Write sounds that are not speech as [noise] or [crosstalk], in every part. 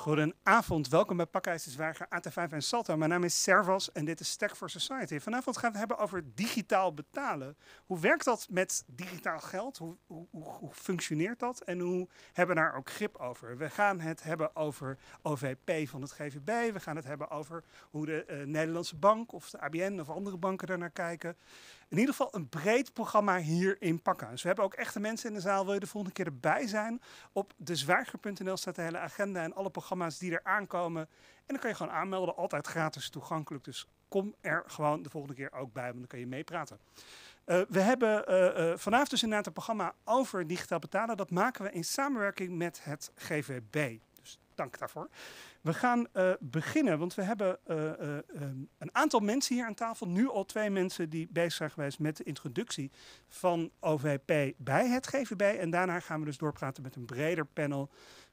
Goedenavond, welkom bij Pakhuis Zwager, AT5 en Salto. Mijn naam is Servas en dit is Stack for Society. Vanavond gaan we het hebben over digitaal betalen. Hoe werkt dat met digitaal geld? Hoe, hoe, hoe, functioneert dat? En hoe hebben we daar ook grip over? We gaan het hebben over OVP van het GVB. We gaan het hebben over hoe de eh, Nederlandse bank of de ABN of andere banken daarnaar kijken in ieder geval een breed programma hierin pakken. Dus we hebben ook echte mensen in de zaal. Wil je de volgende keer erbij zijn? Op dezwijger.nl staat de hele agenda en alle programma's die er aankomen. En dan kan je gewoon aanmelden. Altijd gratis toegankelijk. Dus kom er gewoon de volgende keer ook bij, want dan kan je meepraten. Eh, we hebben eh, eh, vanavond dus inderdaad een programma over digitaal betalen. Dat maken we in samenwerking met het GVB dank daarvoor. We gaan eh, beginnen, want we hebben eh, eh, ehm, een aantal mensen hier aan tafel. Nu al twee mensen die bezig zijn geweest met de introductie van OVP bij het GVB. En daarna gaan we dus doorpraten met een breder panel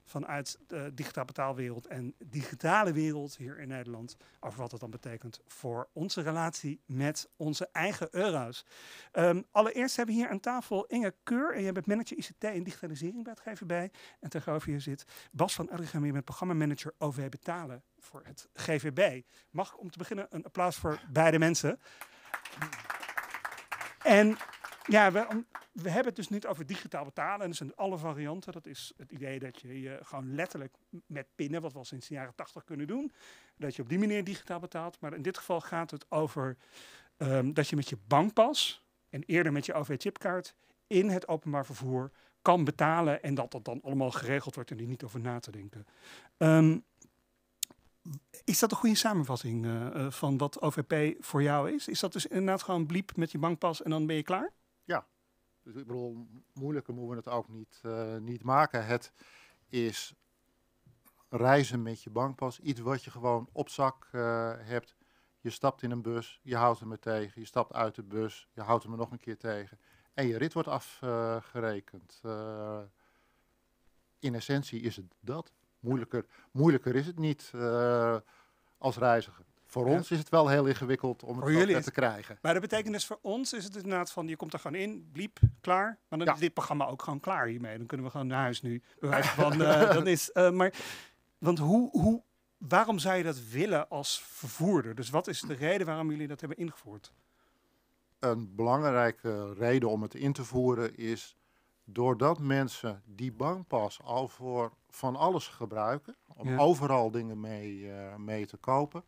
vanuit de digitaal betaalwereld en digitale wereld hier in Nederland. Over wat dat dan betekent voor onze relatie met onze eigen euro's. Ehm, allereerst hebben we hier aan tafel Inge Keur. En jij bent manager ICT en digitalisering bij het GVB. En tegenover je zit Bas van Elgem. Je bent programmamanager OV Betalen voor het GVB. Mag ik om te beginnen een applaus voor beide mensen. En ja, we, hebben het dus niet over digitaal betalen. En dat zijn alle varianten. Dat is het idee dat je je gewoon letterlijk met pinnen, wat we al sinds de jaren tachtig kunnen doen, dat je op die manier digitaal betaalt. Maar in dit geval gaat het over ehm, dat je met je bankpas en eerder met je OV-chipkaart in het openbaar vervoer kan betalen en dat dat dan allemaal geregeld wordt en er niet over na te denken. Ehm, is dat een goede samenvatting eh, eh, van wat OVP voor jou is? Is dat dus inderdaad gewoon bliep met je bankpas en dan ben je klaar? Dus ik bedoel, moeilijker moeten we het ook niet, eh, niet maken. Het is reizen met je bankpas. Iets wat je gewoon op zak eh, hebt. Je stapt in een bus, je houdt hem er tegen. Je stapt uit de bus, je houdt hem er nog een keer tegen. En je rit wordt afgerekend. Eh, in essentie is het dat. Moeilijker, moeilijker is het niet als reiziger. Voor ons is het wel heel ingewikkeld om het te krijgen. Maar de betekenis voor ons is het inderdaad van, je komt er gewoon in, bliep, klaar. Maar dan is dit programma ook gewoon klaar hiermee. Dan kunnen we gewoon naar huis nu. Van, uh, [laughs] eh, dan is, eh, maar, want hoe, hoe, waarom zou je dat willen als vervoerder? Dus wat is de reden waarom jullie dat hebben ingevoerd? Een belangrijke reden om het in te voeren is doordat mensen die bankpas al voor van alles gebruiken, om overal dingen mee, eh, mee te kopen,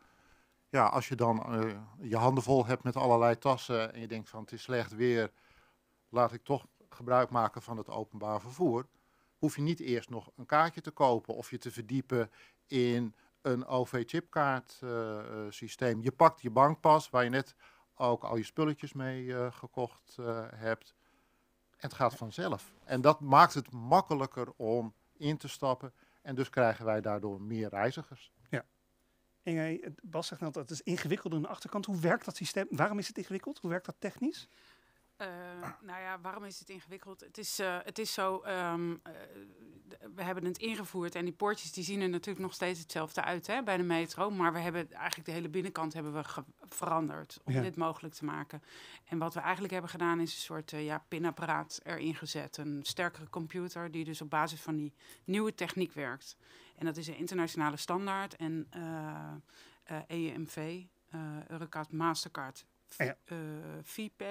ja, als je dan eh, je handen vol hebt met allerlei tassen en je denkt van het is slecht weer, laat ik toch gebruik maken van het openbaar vervoer, hoef je niet eerst nog een kaartje te kopen of je te verdiepen in een OV-chipkaartsysteem. Eh, eh, systeem je pakt je bankpas waar je net ook al je spulletjes mee gekocht hebt. En het gaat vanzelf. En dat maakt het makkelijker om in te stappen. En dus krijgen wij daardoor meer reizigers. En Bas zegt net dat het is ingewikkeld aan de achterkant. Hoe werkt dat systeem? Waarom is het ingewikkeld? Hoe werkt dat technisch? Eh, nou ja, waarom is het ingewikkeld? Het is, eh, het is zo, ehm, eh, we hebben het ingevoerd en die poortjes die zien er natuurlijk nog steeds hetzelfde uit hè, bij de metro. Maar we hebben eigenlijk de hele binnenkant hebben we veranderd om dit mogelijk te maken. En wat we eigenlijk hebben gedaan is een soort ja, pinapparaat erin gezet. Een sterkere computer die dus op basis van die nieuwe techniek werkt. En dat is een internationale standaard en EMV, e Eurocard, Mastercard ja. Eh, VP.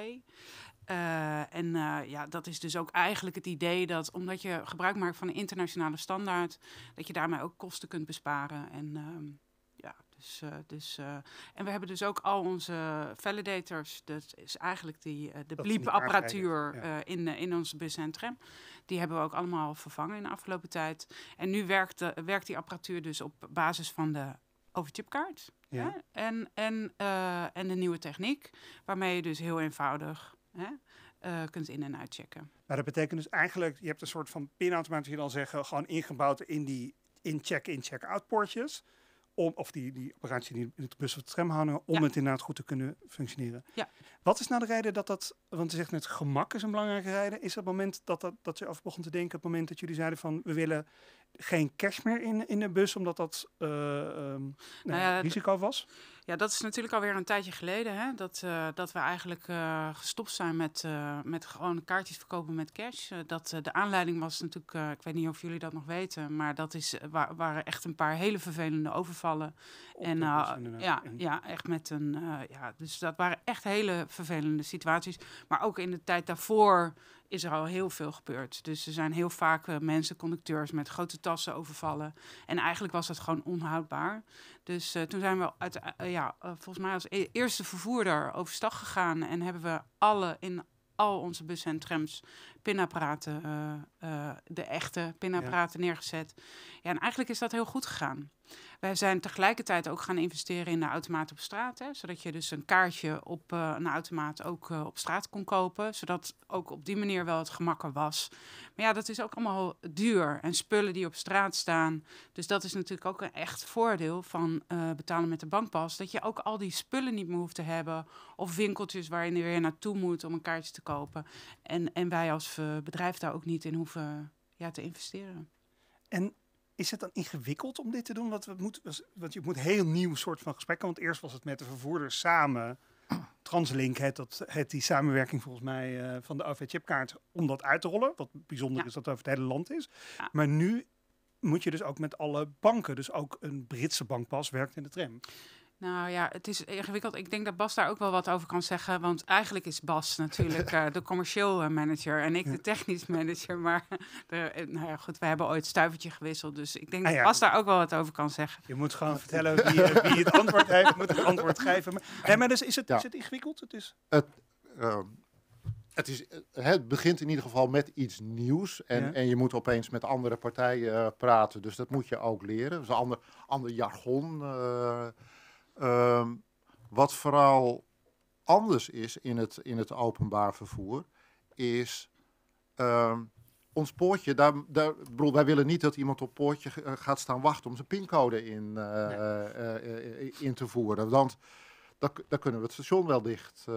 Eh, en eh, ja, dat is dus ook eigenlijk het idee dat omdat je gebruik maakt van een internationale standaard, dat je daarmee ook kosten kunt besparen. En ehm, ja, dus, dus, en we hebben dus ook al onze validators, dat is eigenlijk die, de bliepapparatuur ja. in, in ons bus Die hebben we ook allemaal vervangen in de afgelopen tijd. En nu werkt, de, werkt die apparatuur dus op basis van de overchipkaart. Ja. En, en, eh, en de nieuwe techniek, waarmee je dus heel eenvoudig hè, eh, kunt in- en uitchecken. Maar dat betekent dus eigenlijk, je hebt een soort van pinautomaat, die je dan zeggen, gewoon ingebouwd in die in-check, in-check-out poortjes om, of die, die operatie die in het bus of de tram hangen, om het inderdaad goed te kunnen functioneren. Ja. Wat is nou de reden dat dat, want je zegt net gemak is een belangrijke reden, is het moment dat, dat, dat je af begon te denken, het moment dat jullie zeiden van we willen geen cash meer in, in de bus, omdat dat eh, ehm, nou nou risico was? Ja, dat is natuurlijk alweer een tijdje geleden hè? Dat, eh, dat we eigenlijk eh, gestopt zijn met, eh, met gewoon kaartjes verkopen met cash. dat, de aanleiding was natuurlijk, ik weet niet of jullie dat nog weten, maar dat is, wa waren echt een paar hele vervelende overvallen. en ja, ja, echt met een, ja, dus dat waren echt hele vervelende situaties. Maar ook in de tijd daarvoor is er al heel veel gebeurd. Dus er zijn heel vaak eh, mensen, conducteurs met grote tassen overvallen. En eigenlijk was dat gewoon onhoudbaar. Dus eh, toen zijn we uit, eh, ja, volgens mij als e-, eerste vervoerder overstag gegaan en hebben we alle in al onze bussen en trams pinapparaten, de echte pinapparaten neergezet. Ja, en eigenlijk is dat heel goed gegaan. Wij zijn tegelijkertijd ook gaan investeren in de automaat op straat. Hè, zodat je dus een kaartje op eh, een automaat ook eh, op straat kon kopen. Zodat ook op die manier wel het gemakker was. Maar ja, dat is ook allemaal duur. En spullen die op straat staan. Dus dat is natuurlijk ook een echt voordeel van eh, betalen met de bankpas. Dat je ook al die spullen niet meer hoeft te hebben. Of winkeltjes waarin je weer naartoe moet om een kaartje te kopen. En, en wij als bedrijf daar ook niet in hoeven ja, te investeren. En is het dan ingewikkeld om dit te doen? Want, je moet een heel nieuw soort van gesprekken. Want eerst was het met de vervoerders samen. [clears throat] Translink het, dat, die samenwerking volgens mij eh, van de OV-chipkaart om dat uit te rollen. Wat bijzonder is dat dat over het hele land is. Maar nu moet je dus ook met alle banken. Dus ook een Britse bankpas werkt in de tram. Nou ja, het is ingewikkeld. Ik denk dat Bas daar ook wel wat over kan zeggen. Want eigenlijk is Bas natuurlijk eh, de commercieel eh, manager en ik de technisch manager. Maar [laughs] eh, nou ja, goed, we hebben ooit stuivertje gewisseld. Dus ik denk ah dat Bas daar ook wel wat over kan zeggen. Je moet gewoon vertellen wie, wie het antwoord heeft, moet het antwoord geven. Maar, hè, maar dus is, het, ingewikkeld? Het, is... het, ehm, het, is, het begint in ieder geval met iets nieuws. En, en je moet opeens met andere partijen praten. Dus dat moet je ook leren. Een ander, ander jargon. Ehm, wat vooral anders is in het, in het openbaar vervoer, is ehm, ons poortje. Daar, daar, bedoel, wij willen niet dat iemand op poortje eh, gaat staan wachten om zijn pincode in, eh, eh, in te voeren. Want dan, kunnen we het station wel dicht. maar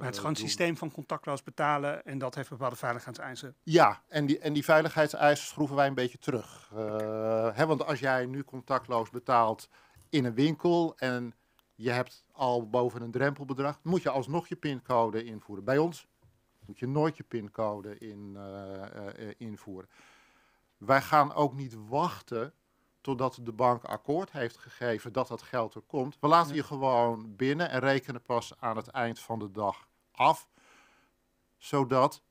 het is gewoon een systeem van contactloos betalen en dat heeft bepaalde veiligheidseisen. Ja, en die, en die veiligheidseisen schroeven wij een beetje terug. hè, want als jij nu contactloos betaalt, in een winkel en je hebt al boven een drempelbedrag, moet je alsnog je pincode invoeren. Bij ons moet je nooit je pincode in, eh, eh, invoeren. Wij gaan ook niet wachten totdat de bank akkoord heeft gegeven dat dat geld er komt. We laten je gewoon binnen en rekenen pas aan het eind van de dag af, zodat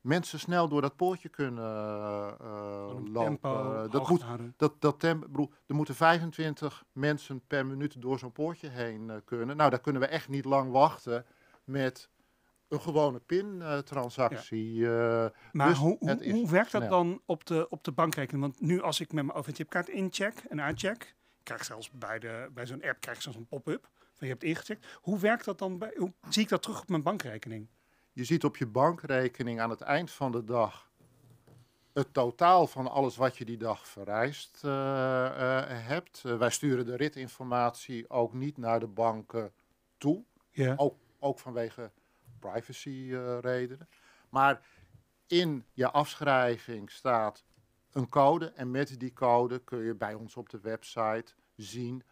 mensen snel door dat poortje kunnen eh, eh, lopen. Tempo, eh, dat moet, dat, dat tempo, er moeten 25 mensen per minuut door zo'n poortje heen kunnen. Nou, daar kunnen we echt niet lang wachten met een gewone pintransactie. Ja. maar dus hoe, hoe, werkt dat dan op de, op de bankrekening? Want nu als ik met mijn OV-chipkaart incheck en uitcheck, krijg zelfs bij, de, bij zo'n app krijg zelfs een pop-up van je hebt ingecheckt. Hoe werkt dat dan? Bij, hoe zie ik dat terug op mijn bankrekening? Je ziet op je bankrekening aan het eind van de dag het totaal van alles wat je die dag vereist eh, eh, hebt. Eh, wij sturen de ritinformatie ook niet naar de banken toe. Ook, ook, vanwege privacy-redenen. maar in je afschrijving staat een code en met die code kun je bij ons op de website zien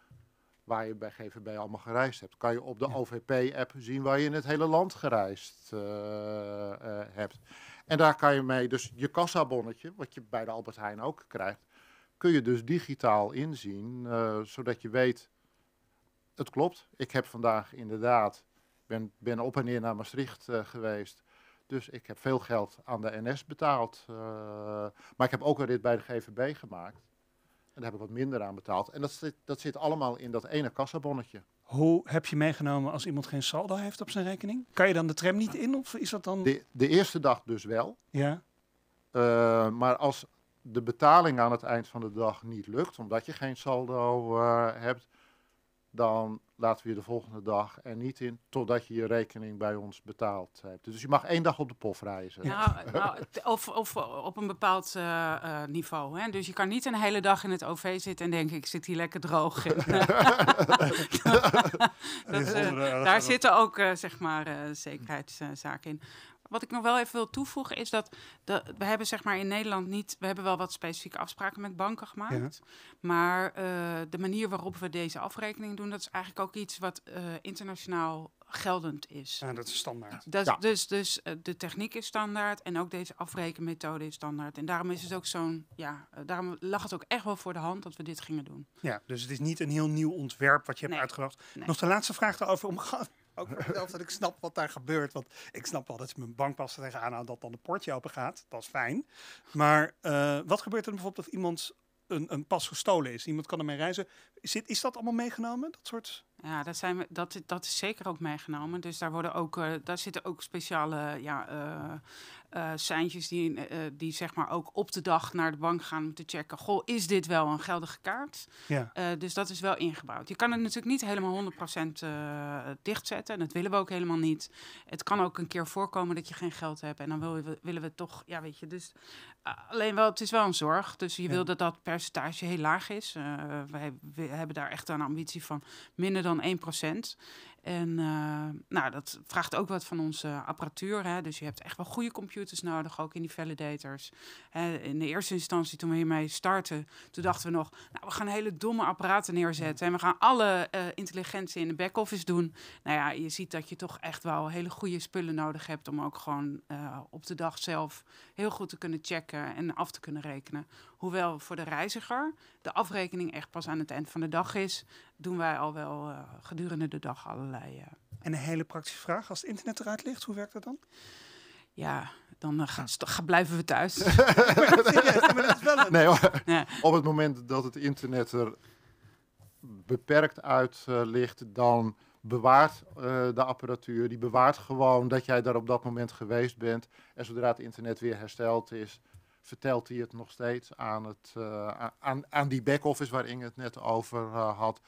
waar je bij GVB allemaal gereisd hebt. Kan je op de OVP-app zien waar je in het hele land gereisd eh, eh, hebt. En daar kan je mee, dus je kassabonnetje, wat je bij de Albert Heijn ook krijgt, kun je dus digitaal inzien, eh, zodat je weet, het klopt. Ik heb vandaag inderdaad, ben, ben op en neer naar Maastricht geweest. Dus ik heb veel geld aan de NS betaald. maar ik heb ook al dit bij de GVB gemaakt. En daar heb ik wat minder aan betaald. En dat zit, dat zit allemaal in dat ene kassabonnetje. Hoe heb je meegenomen als iemand geen saldo heeft op zijn rekening? Kan je dan de tram niet in of is dat dan... De, de eerste dag dus wel. Ja. Eh, maar als de betaling aan het eind van de dag niet lukt, omdat je geen saldo eh, hebt, dan laten we je de volgende dag en niet in totdat je je rekening bij ons betaald hebt. Dus je mag één dag op de pof reizen. Nou, nou, of, of, op een bepaald eh, eh, niveau. Hè? Dus je kan niet een hele dag in het OV zitten en denken, ik zit hier lekker droog. In. [laughs] [laughs] Eh, daar zitten ook, zeg maar, zekerheidszaken in. Wat ik nog wel even wil toevoegen is dat we hebben zeg maar in Nederland niet, we hebben wel wat specifieke afspraken met banken gemaakt. Maar eh, de manier waarop we deze afrekening doen, dat is eigenlijk ook iets wat eh, internationaal geldend is. Ja, dat is standaard. Dat, Dus, dus eh, de techniek is standaard en ook deze afrekenmethode is standaard. En daarom is het ook zo'n, ja, daarom lag het ook echt wel voor de hand dat we dit gingen doen. Ja, dus het is niet een heel nieuw ontwerp wat je hebt nee. Nog de laatste vraag daarover. Om, ook voor dat ik snap wat daar gebeurt. Want ik snap wel dat ze mijn bankpas er tegenaan aan dat dan de portje open gaat. Dat is fijn. Maar eh, wat gebeurt er bijvoorbeeld als iemand een, een pas gestolen is? Iemand kan ermee reizen. Is, is dat allemaal meegenomen? Dat soort. Ja, dat, zijn we, dat, dat is zeker ook meegenomen. Dus daar, worden ook, eh, daar zitten ook speciale ja, uh, seintjes die, die zeg maar ook op de dag naar de bank gaan om te checken. Goh, is dit wel een geldige kaart? Ja. dus dat is wel ingebouwd. Je kan het natuurlijk niet helemaal 100% dichtzetten. En dat willen we ook helemaal niet. Het kan ook een keer voorkomen dat je geen geld hebt. En dan willen we, willen we toch, ja weet je, dus alleen wel, het is wel een zorg. Dus je wil dat dat percentage heel laag is. wij, wij we hebben daar echt een ambitie van minder dan 1%. En eh, nou, dat vraagt ook wat van onze apparatuur. Hè? Dus je hebt echt wel goede computers nodig, ook in die validators. in de eerste instantie, toen we hiermee starten, toen dachten we nog, nou, we gaan hele domme apparaten neerzetten. En we gaan alle eh, intelligentie in de back-office doen. Nou ja, je ziet dat je toch echt wel hele goede spullen nodig hebt om ook gewoon eh, op de dag zelf heel goed te kunnen checken en af te kunnen rekenen. Hoewel voor de reiziger de afrekening echt pas aan het eind van de dag is doen wij al wel eh, gedurende de dag allerlei. Eh, en een hele praktische vraag: als het internet eruit ligt, hoe werkt dat dan? Ja, dan eh, gaan, blijven we thuis. [laughs] nee, hoor. Op het moment dat het internet er beperkt uit ligt, dan bewaart de apparatuur, die bewaart gewoon dat jij daar op dat moment geweest bent. En zodra het internet weer hersteld is, vertelt hij het nog steeds aan, het, aan, aan die back-office waar Inge het net over had.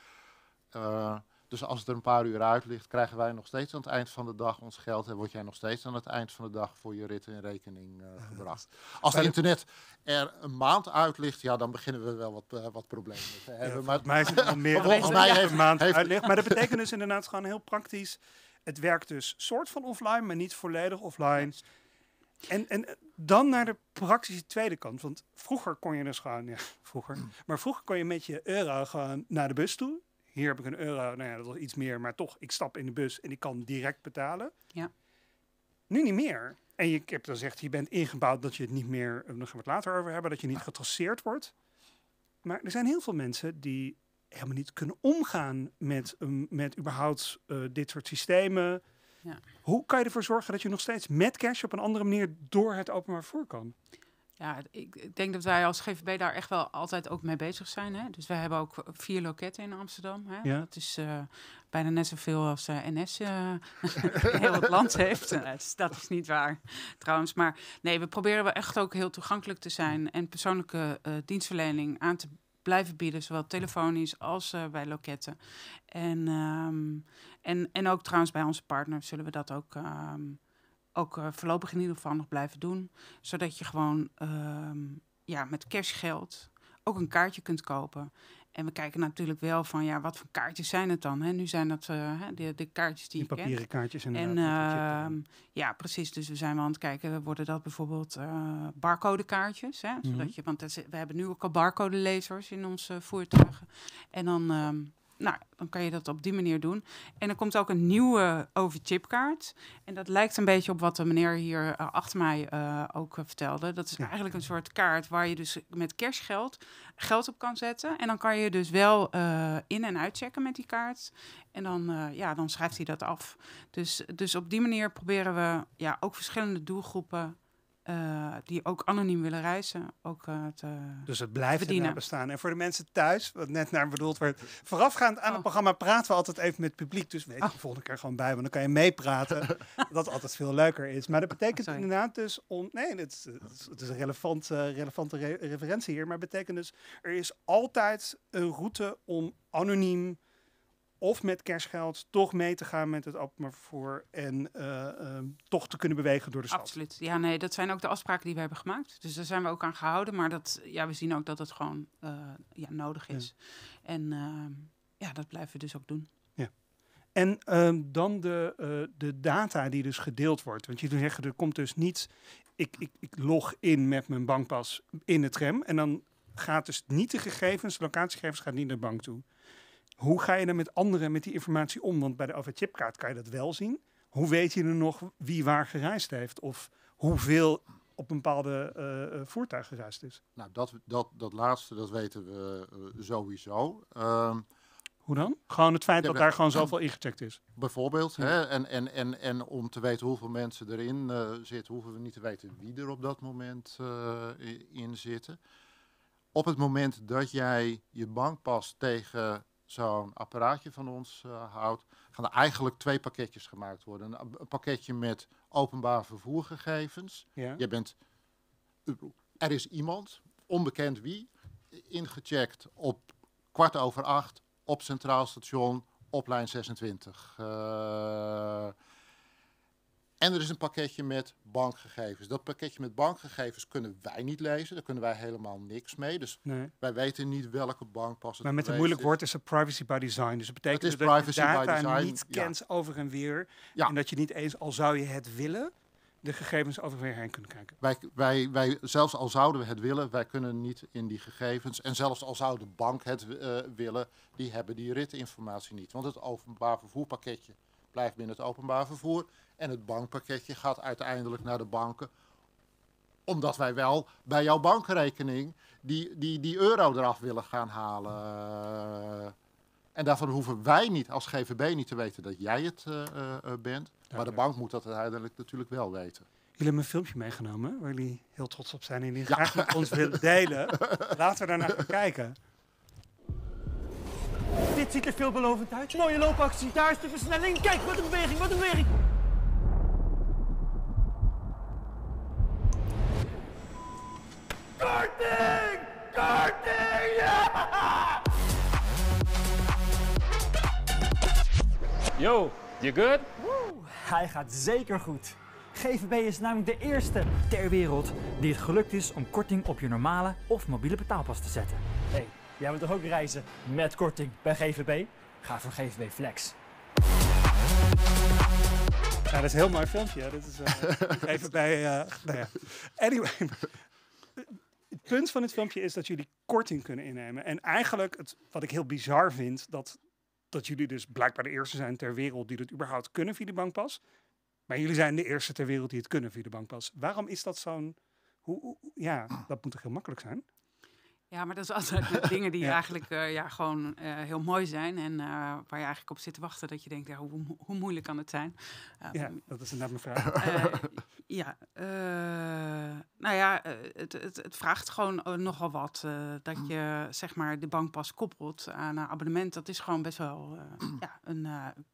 Eh, dus als het er een paar uur uit ligt, krijgen wij nog steeds aan het eind van de dag ons geld. En word jij nog steeds aan het eind van de dag voor je rit in rekening eh, [laughs] gebracht. Als het internet er een maand uit ligt, ja, dan beginnen we wel wat, eh, wat problemen te hebben. maar, mij is het meer [laughs] volgens mij heeft, een maand heeft, Maar dat betekent dus inderdaad gewoon heel praktisch. Het werkt dus soort van offline, maar niet volledig offline. En, en dan naar de praktische tweede kant. Want vroeger kon je dus gewoon, ja, vroeger. Mm. Maar vroeger kon je met je euro gewoon naar de bus toe. Hier heb ik een euro, nou ja, dat was iets meer, maar toch, ik stap in de bus en ik kan direct betalen. Ja. Nu niet meer. En je, hebt dan gezegd, je bent ingebouwd dat je het niet meer, eh, daar gaan we het later over hebben, dat je niet getraceerd wordt. Maar er zijn heel veel mensen die helemaal niet kunnen omgaan met, met überhaupt eh, dit soort systemen. Ja. Hoe kan je ervoor zorgen dat je nog steeds met cash op een andere manier door het openbaar vervoer kan? Ja, ik, ik, denk dat wij als GVB daar echt wel altijd ook mee bezig zijn. Hè? Dus wij hebben ook vier loketten in Amsterdam. Hè? Ja. Dat is eh, bijna net zoveel als eh, NS uh, eh, [laughs] heel het land heeft. [laughs] dat is niet waar, trouwens. Maar nee, we proberen wel echt ook heel toegankelijk te zijn... en persoonlijke dienstverlening aan te blijven bieden, zowel telefonisch als bij loketten. En, ehm, en, en ook trouwens bij onze partners zullen we dat ook ehm, ook eh, voorlopig in ieder geval nog blijven doen. Zodat je gewoon ehm, ja, met cashgeld ook een kaartje kunt kopen. En we kijken natuurlijk wel van, ja, wat voor kaartjes zijn het dan? Hè? Nu zijn dat eh, de, de, kaartjes die papieren kaartjes inderdaad. En, eh, ehm, ja, precies. Dus we zijn wel aan het kijken, worden dat bijvoorbeeld barcode kaartjes, Hè? Mhm. Zodat je, want we hebben nu ook al barcode lasers in onze voertuigen. En dan... Ehm, nou, dan kan je dat op die manier doen. En er komt ook een nieuwe overchipkaart. En dat lijkt een beetje op wat de meneer hier eh, achter mij eh, ook eh, vertelde. Dat is eigenlijk een soort kaart waar je dus met kerstgeld geld op kan zetten. En dan kan je dus wel in- en uitchecken met die kaart. En dan, ja, dan schrijft hij dat af. Dus, dus op die manier proberen we ja, ook verschillende doelgroepen eh, die ook anoniem willen reizen. Ook, uh, te dus het blijft bestaan. En voor de mensen thuis, wat net naar bedoeld werd. Voorafgaand aan het oh. programma praten we altijd even met het publiek. Dus weet je, oh. volgende keer gewoon bij, want dan kan je meepraten. dat [laughs] altijd veel leuker is. Maar dat betekent inderdaad dus... om, nee, het is, het is een relevant, eh, relevante referentie hier. Maar betekent dus, er is altijd een route om anoniem of met kerstgeld toch mee te gaan met het openbaar vervoer en eh, ehm, toch te kunnen bewegen door de stad. Absoluut. Ja, nee, dat zijn ook de afspraken die we hebben gemaakt. Dus daar zijn we ook aan gehouden. Maar dat, ja, we zien ook dat het gewoon eh, ja, nodig is. En ehm, ja, dat blijven we dus ook doen. Ja. En ehm, dan de, eh, de data die dus gedeeld wordt. Want jullie zeggen, er komt dus niet... Ik, ik, ik log in met mijn bankpas in de tram en dan gaat dus niet de gegevens, de locatiegegevens, gaat niet naar de bank toe. Hoe ga je dan met anderen met die informatie om? Want bij de overchipkaart kan je dat wel zien. Hoe weet je er nog wie waar gereisd heeft? Of hoeveel op een bepaalde eh, eh, voertuig gereisd is? Nou, dat, dat, dat laatste, dat weten we eh, sowieso. Ehm, hoe dan? Gewoon het feit dat daar gewoon zoveel ingecheckt is. Bijvoorbeeld. Hè, en, en, en, en om te weten hoeveel mensen erin uh, zitten, hoeven we niet te weten wie er op dat moment in zitten. Op het moment dat jij je bankpas tegen zo'n apparaatje van ons eh, houdt, gaan er eigenlijk twee pakketjes gemaakt worden. Een, pakketje met openbaar vervoergegevens. Ja. Je bent, er is iemand, onbekend wie, ingecheckt op kwart over acht op Centraal Station op lijn 26. En er is een pakketje met bankgegevens. Dat pakketje met bankgegevens kunnen wij niet lezen. Daar kunnen wij helemaal niks mee. Dus wij weten niet welke bank past het Maar met een moeilijk woord is het privacy by design. Dus dat betekent dat, dat je data design, niet kent over en weer. En dat je niet eens, al zou je het willen, de gegevens over en weer heen kunnen kijken. Wij, wij, wij, zelfs al zouden we het willen, wij kunnen niet in die gegevens. En zelfs al zou de bank het eh, willen, die hebben die ritinformatie niet. Want het openbaar vervoerpakketje blijft binnen het openbaar vervoer en het bankpakketje gaat uiteindelijk naar de banken. Omdat wij wel bij jouw bankrekening die, die, die euro eraf willen gaan halen. En daarvan hoeven wij niet als GVB niet te weten dat jij het eh, eh, bent. maar de bank moet dat uiteindelijk natuurlijk wel weten. Jullie hebben een filmpje meegenomen waar jullie heel trots op zijn en die graag met ons willen [laughs] delen. Laten we daarnaar gaan kijken. Dit ziet er veelbelovend uit. Mooie loopactie. Daar is de versnelling. Kijk, wat een beweging, wat een beweging. Korting! Korting! Yo, you good? hij gaat zeker goed. GVB is namelijk de eerste ter wereld die het gelukt is om korting op je normale of mobiele betaalpas te zetten. Hé, hey, jij wilt toch ook reizen met korting bij GVB? Ga voor GVB Flex. Ja, dat is heel mooi filmpje. Dit is, uh, even bij... nou ja. Anyway, het punt van dit filmpje is dat jullie korting kunnen innemen. En eigenlijk, het, wat ik heel bizar vind, dat, dat jullie dus blijkbaar de eerste zijn ter wereld die dat überhaupt kunnen via de bankpas. Maar jullie zijn de eerste ter wereld die het kunnen via de bankpas. Waarom is dat zo'n... hoe, ja, dat moet toch heel makkelijk zijn? Ja, maar dat is altijd dingen die [laughs] eigenlijk eh, ja, gewoon eh, heel mooi zijn. En eh, waar je eigenlijk op zit te wachten. Dat je denkt, ja, hoe, hoe moeilijk kan het zijn? Ehm, ja, dat is inderdaad mijn vraag. [laughs] ja, nou ja, het, het, het vraagt gewoon nogal wat. dat je zeg maar de bankpas koppelt aan een abonnement. Dat is gewoon best wel ja, een,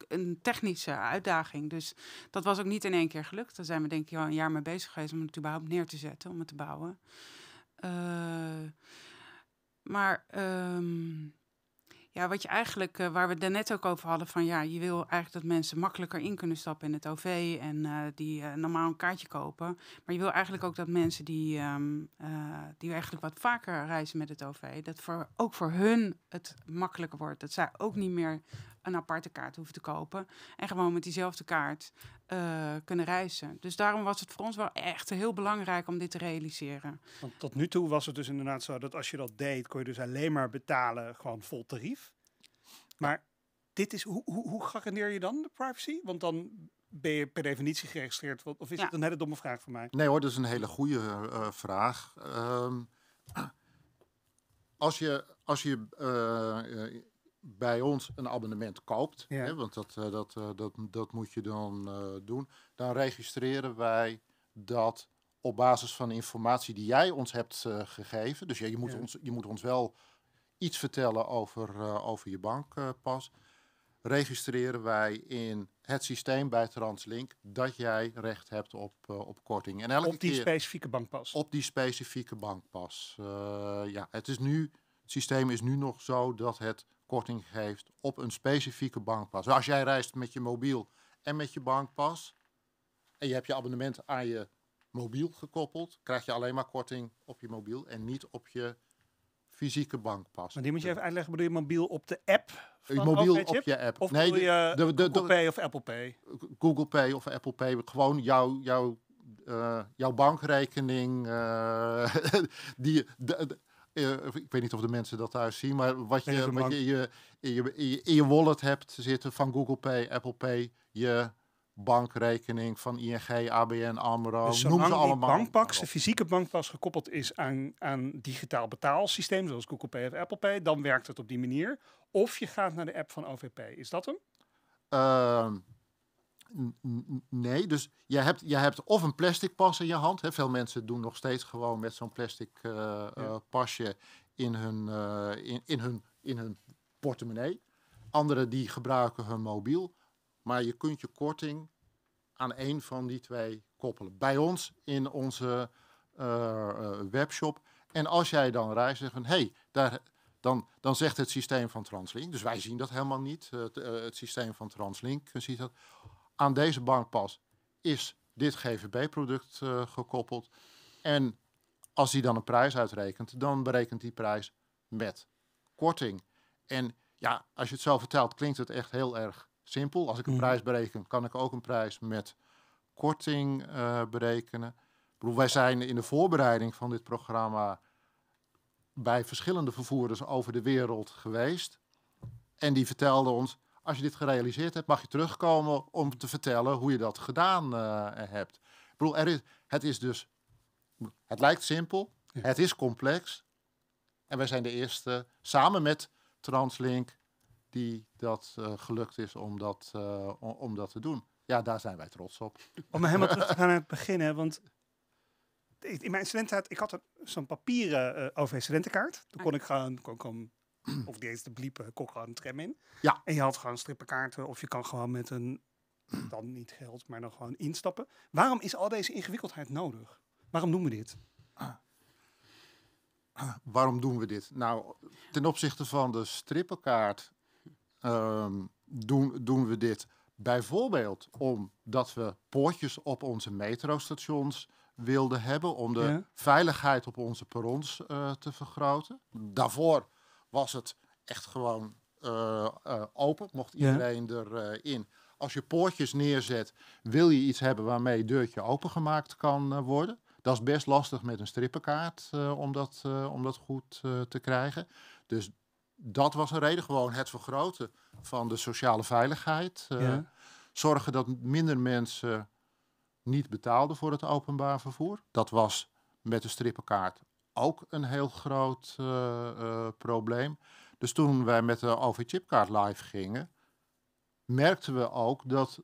een technische uitdaging. Dus dat was ook niet in één keer gelukt. Daar zijn we denk ik al een jaar mee bezig geweest om het überhaupt neer te zetten. Om het te bouwen. Eh maar ehm, ja, wat je eigenlijk, eh, waar we het net ook over hadden, van ja, je wil eigenlijk dat mensen makkelijker in kunnen stappen in het OV en eh, die eh, normaal een kaartje kopen. Maar je wil eigenlijk ook dat mensen die, ehm, die eigenlijk wat vaker reizen met het OV, dat voor, ook voor hun het makkelijker wordt. Dat zij ook niet meer een aparte kaart hoeven te kopen. En gewoon met diezelfde kaart eh, kunnen reizen. Dus daarom was het voor ons wel echt heel belangrijk om dit te realiseren. Want tot nu toe was het dus inderdaad zo dat als je dat deed, kon je dus alleen maar betalen gewoon vol tarief. Maar dit is, hoe, hoe, hoe garandeer je dan de privacy? Want dan ben je per definitie geregistreerd? Of is het een hele domme vraag voor mij? Nee hoor, dat is een hele goede eh, vraag. Ehm, [clears throat] als je, als je eh, bij ons een abonnement koopt, ja. hè, want dat, eh, dat, eh, dat, dat moet je dan eh, doen, dan registreren wij dat op basis van informatie die jij ons hebt gegeven. Dus ja, je, moet Ons, je moet ons wel iets vertellen over, over je bankpas registreren wij in het systeem bij TransLink dat jij recht hebt op, op korting. En elke op die specifieke bankpas? Op die specifieke bankpas. Uh, ja, het, is nu, het systeem is nu nog zo dat het korting geeft op een specifieke bankpas. Dus als jij reist met je mobiel en met je bankpas en je hebt je abonnement aan je mobiel gekoppeld, krijg je alleen maar korting op je mobiel en niet op je fysieke bankpas. Maar die moet je even uitleggen, bedoel je mobiel op de app? mobiel op je app. Of nee, je de, de, de, Google Pay of Apple Pay? Google Pay of Apple Pay, gewoon jouw, jouw, eh, jouw bankrekening, uh, [laughs] die, de, eh, ik weet niet of de mensen dat thuis zien, maar wat je, je, in, je, in, je, wallet hebt zitten van Google Pay, Apple Pay, je bankrekening van ING, ABN, AMRO, dus noem ze allemaal. bankpas, de fysieke bankpas gekoppeld is aan, aan digitaal betaalsysteem, zoals Google Pay of Apple Pay, dan werkt het op die manier. Of je gaat naar de app van OVP. Is dat hem? Ehm, Nee, dus je hebt, je hebt of een plastic pas in je hand. Hè. Veel mensen doen nog steeds gewoon met zo'n plastic eh, eh, pasje in hun, eh, in, in, hun, in hun portemonnee. Anderen die gebruiken hun mobiel. Maar je kunt je korting aan één van die twee koppelen. Bij ons in onze webshop. En als jij dan reist, zeggen, hé, hey, dan, dan, zegt het systeem van TransLink, dus wij zien dat helemaal niet, het, het systeem van TransLink ziet dat. Aan deze bankpas is dit GVB-product eh, gekoppeld. En als hij dan een prijs uitrekent, dan berekent die prijs met korting. En ja, als je het zo vertelt, klinkt het echt heel erg simpel. Als ik een mhm. prijs bereken, kan ik ook een prijs met korting eh, berekenen. Bedoel, wij zijn in de voorbereiding van dit programma bij verschillende vervoerders over de wereld geweest. En die vertelden ons, als je dit gerealiseerd hebt, mag je terugkomen om te vertellen hoe je dat gedaan eh, hebt. Ik bedoel, er is, het is dus. Het lijkt simpel, het is complex. En wij zijn de eerste, samen met Translink, die dat eh, gelukt is om dat, eh, om dat te doen. Ja, daar zijn wij trots op. Om helemaal terug te [laughs] gaan naar het begin, hè, want in mijn studententijd, ik had zo'n papieren uh, OV-studentenkaart. Toen kon ah, ik gaan kon, kon of de bliepen, kon gewoon een tram in. Ja. En je had gewoon strippenkaarten of je kan gewoon met een, dan niet geld, maar dan gewoon instappen. Waarom is al deze ingewikkeldheid nodig? Waarom doen we dit? Ah. Ah, waarom doen we dit? Nou, ten opzichte van de strippenkaart um, doen, doen we dit bijvoorbeeld omdat we poortjes op onze metrostations wilden hebben om de veiligheid op onze perrons eh, te vergroten. Daarvoor was het echt gewoon eh, eh, open, mocht iedereen ja. erin. Eh, Als je poortjes neerzet, wil je iets hebben waarmee het deurtje opengemaakt kan worden. Dat is best lastig met een strippenkaart om, dat, goed te krijgen. Dus dat was een reden, gewoon het vergroten van de sociale veiligheid. Zorgen dat minder mensen niet betaalden voor het openbaar vervoer. Dat was met de strippenkaart ook een heel groot eh, eh, probleem. Dus toen wij met de OV-chipkaart live gingen, merkten we ook dat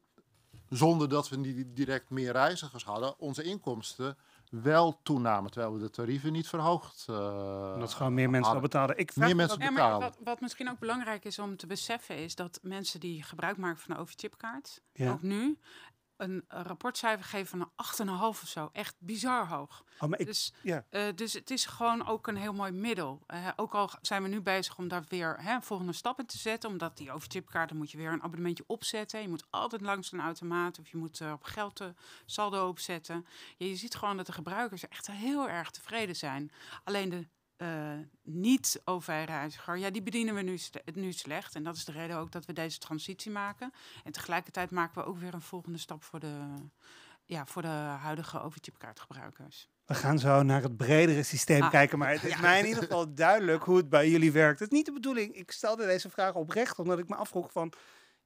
zonder dat we niet direct meer reizigers hadden, onze inkomsten wel toenamen, terwijl we de tarieven niet verhoogd uh, eh, Dat gaan meer mensen betalen. Ik meer mensen betalen. wat, misschien ook belangrijk is om te beseffen, is dat mensen die gebruik maken van de overchipkaart, ja. ook nu, een eh, rapportcijfer geven van 8,5 of zo. Echt bizar hoog. Oh, ik, dus, ja. Eh, dus het is gewoon ook een heel mooi middel. Eh, ook al zijn we nu bezig om daar weer hè, volgende stappen te zetten. Omdat die overchipkaarten moet je weer een abonnementje opzetten. Je moet altijd langs een automaat of je moet op geld de saldo opzetten. Ja, je ziet gewoon dat de gebruikers echt heel erg tevreden zijn. Alleen de eh, niet ov ja, die bedienen we nu, nu slecht. En dat is de reden ook dat we deze transitie maken. En tegelijkertijd maken we ook weer een volgende stap voor de, ja, voor de huidige overtypekaartgebruikers. We gaan zo naar het bredere systeem ah, kijken, maar het is mij in ieder geval duidelijk hoe het bij jullie werkt. Het is niet de bedoeling, ik stelde deze vraag oprecht, omdat ik me afvroeg van,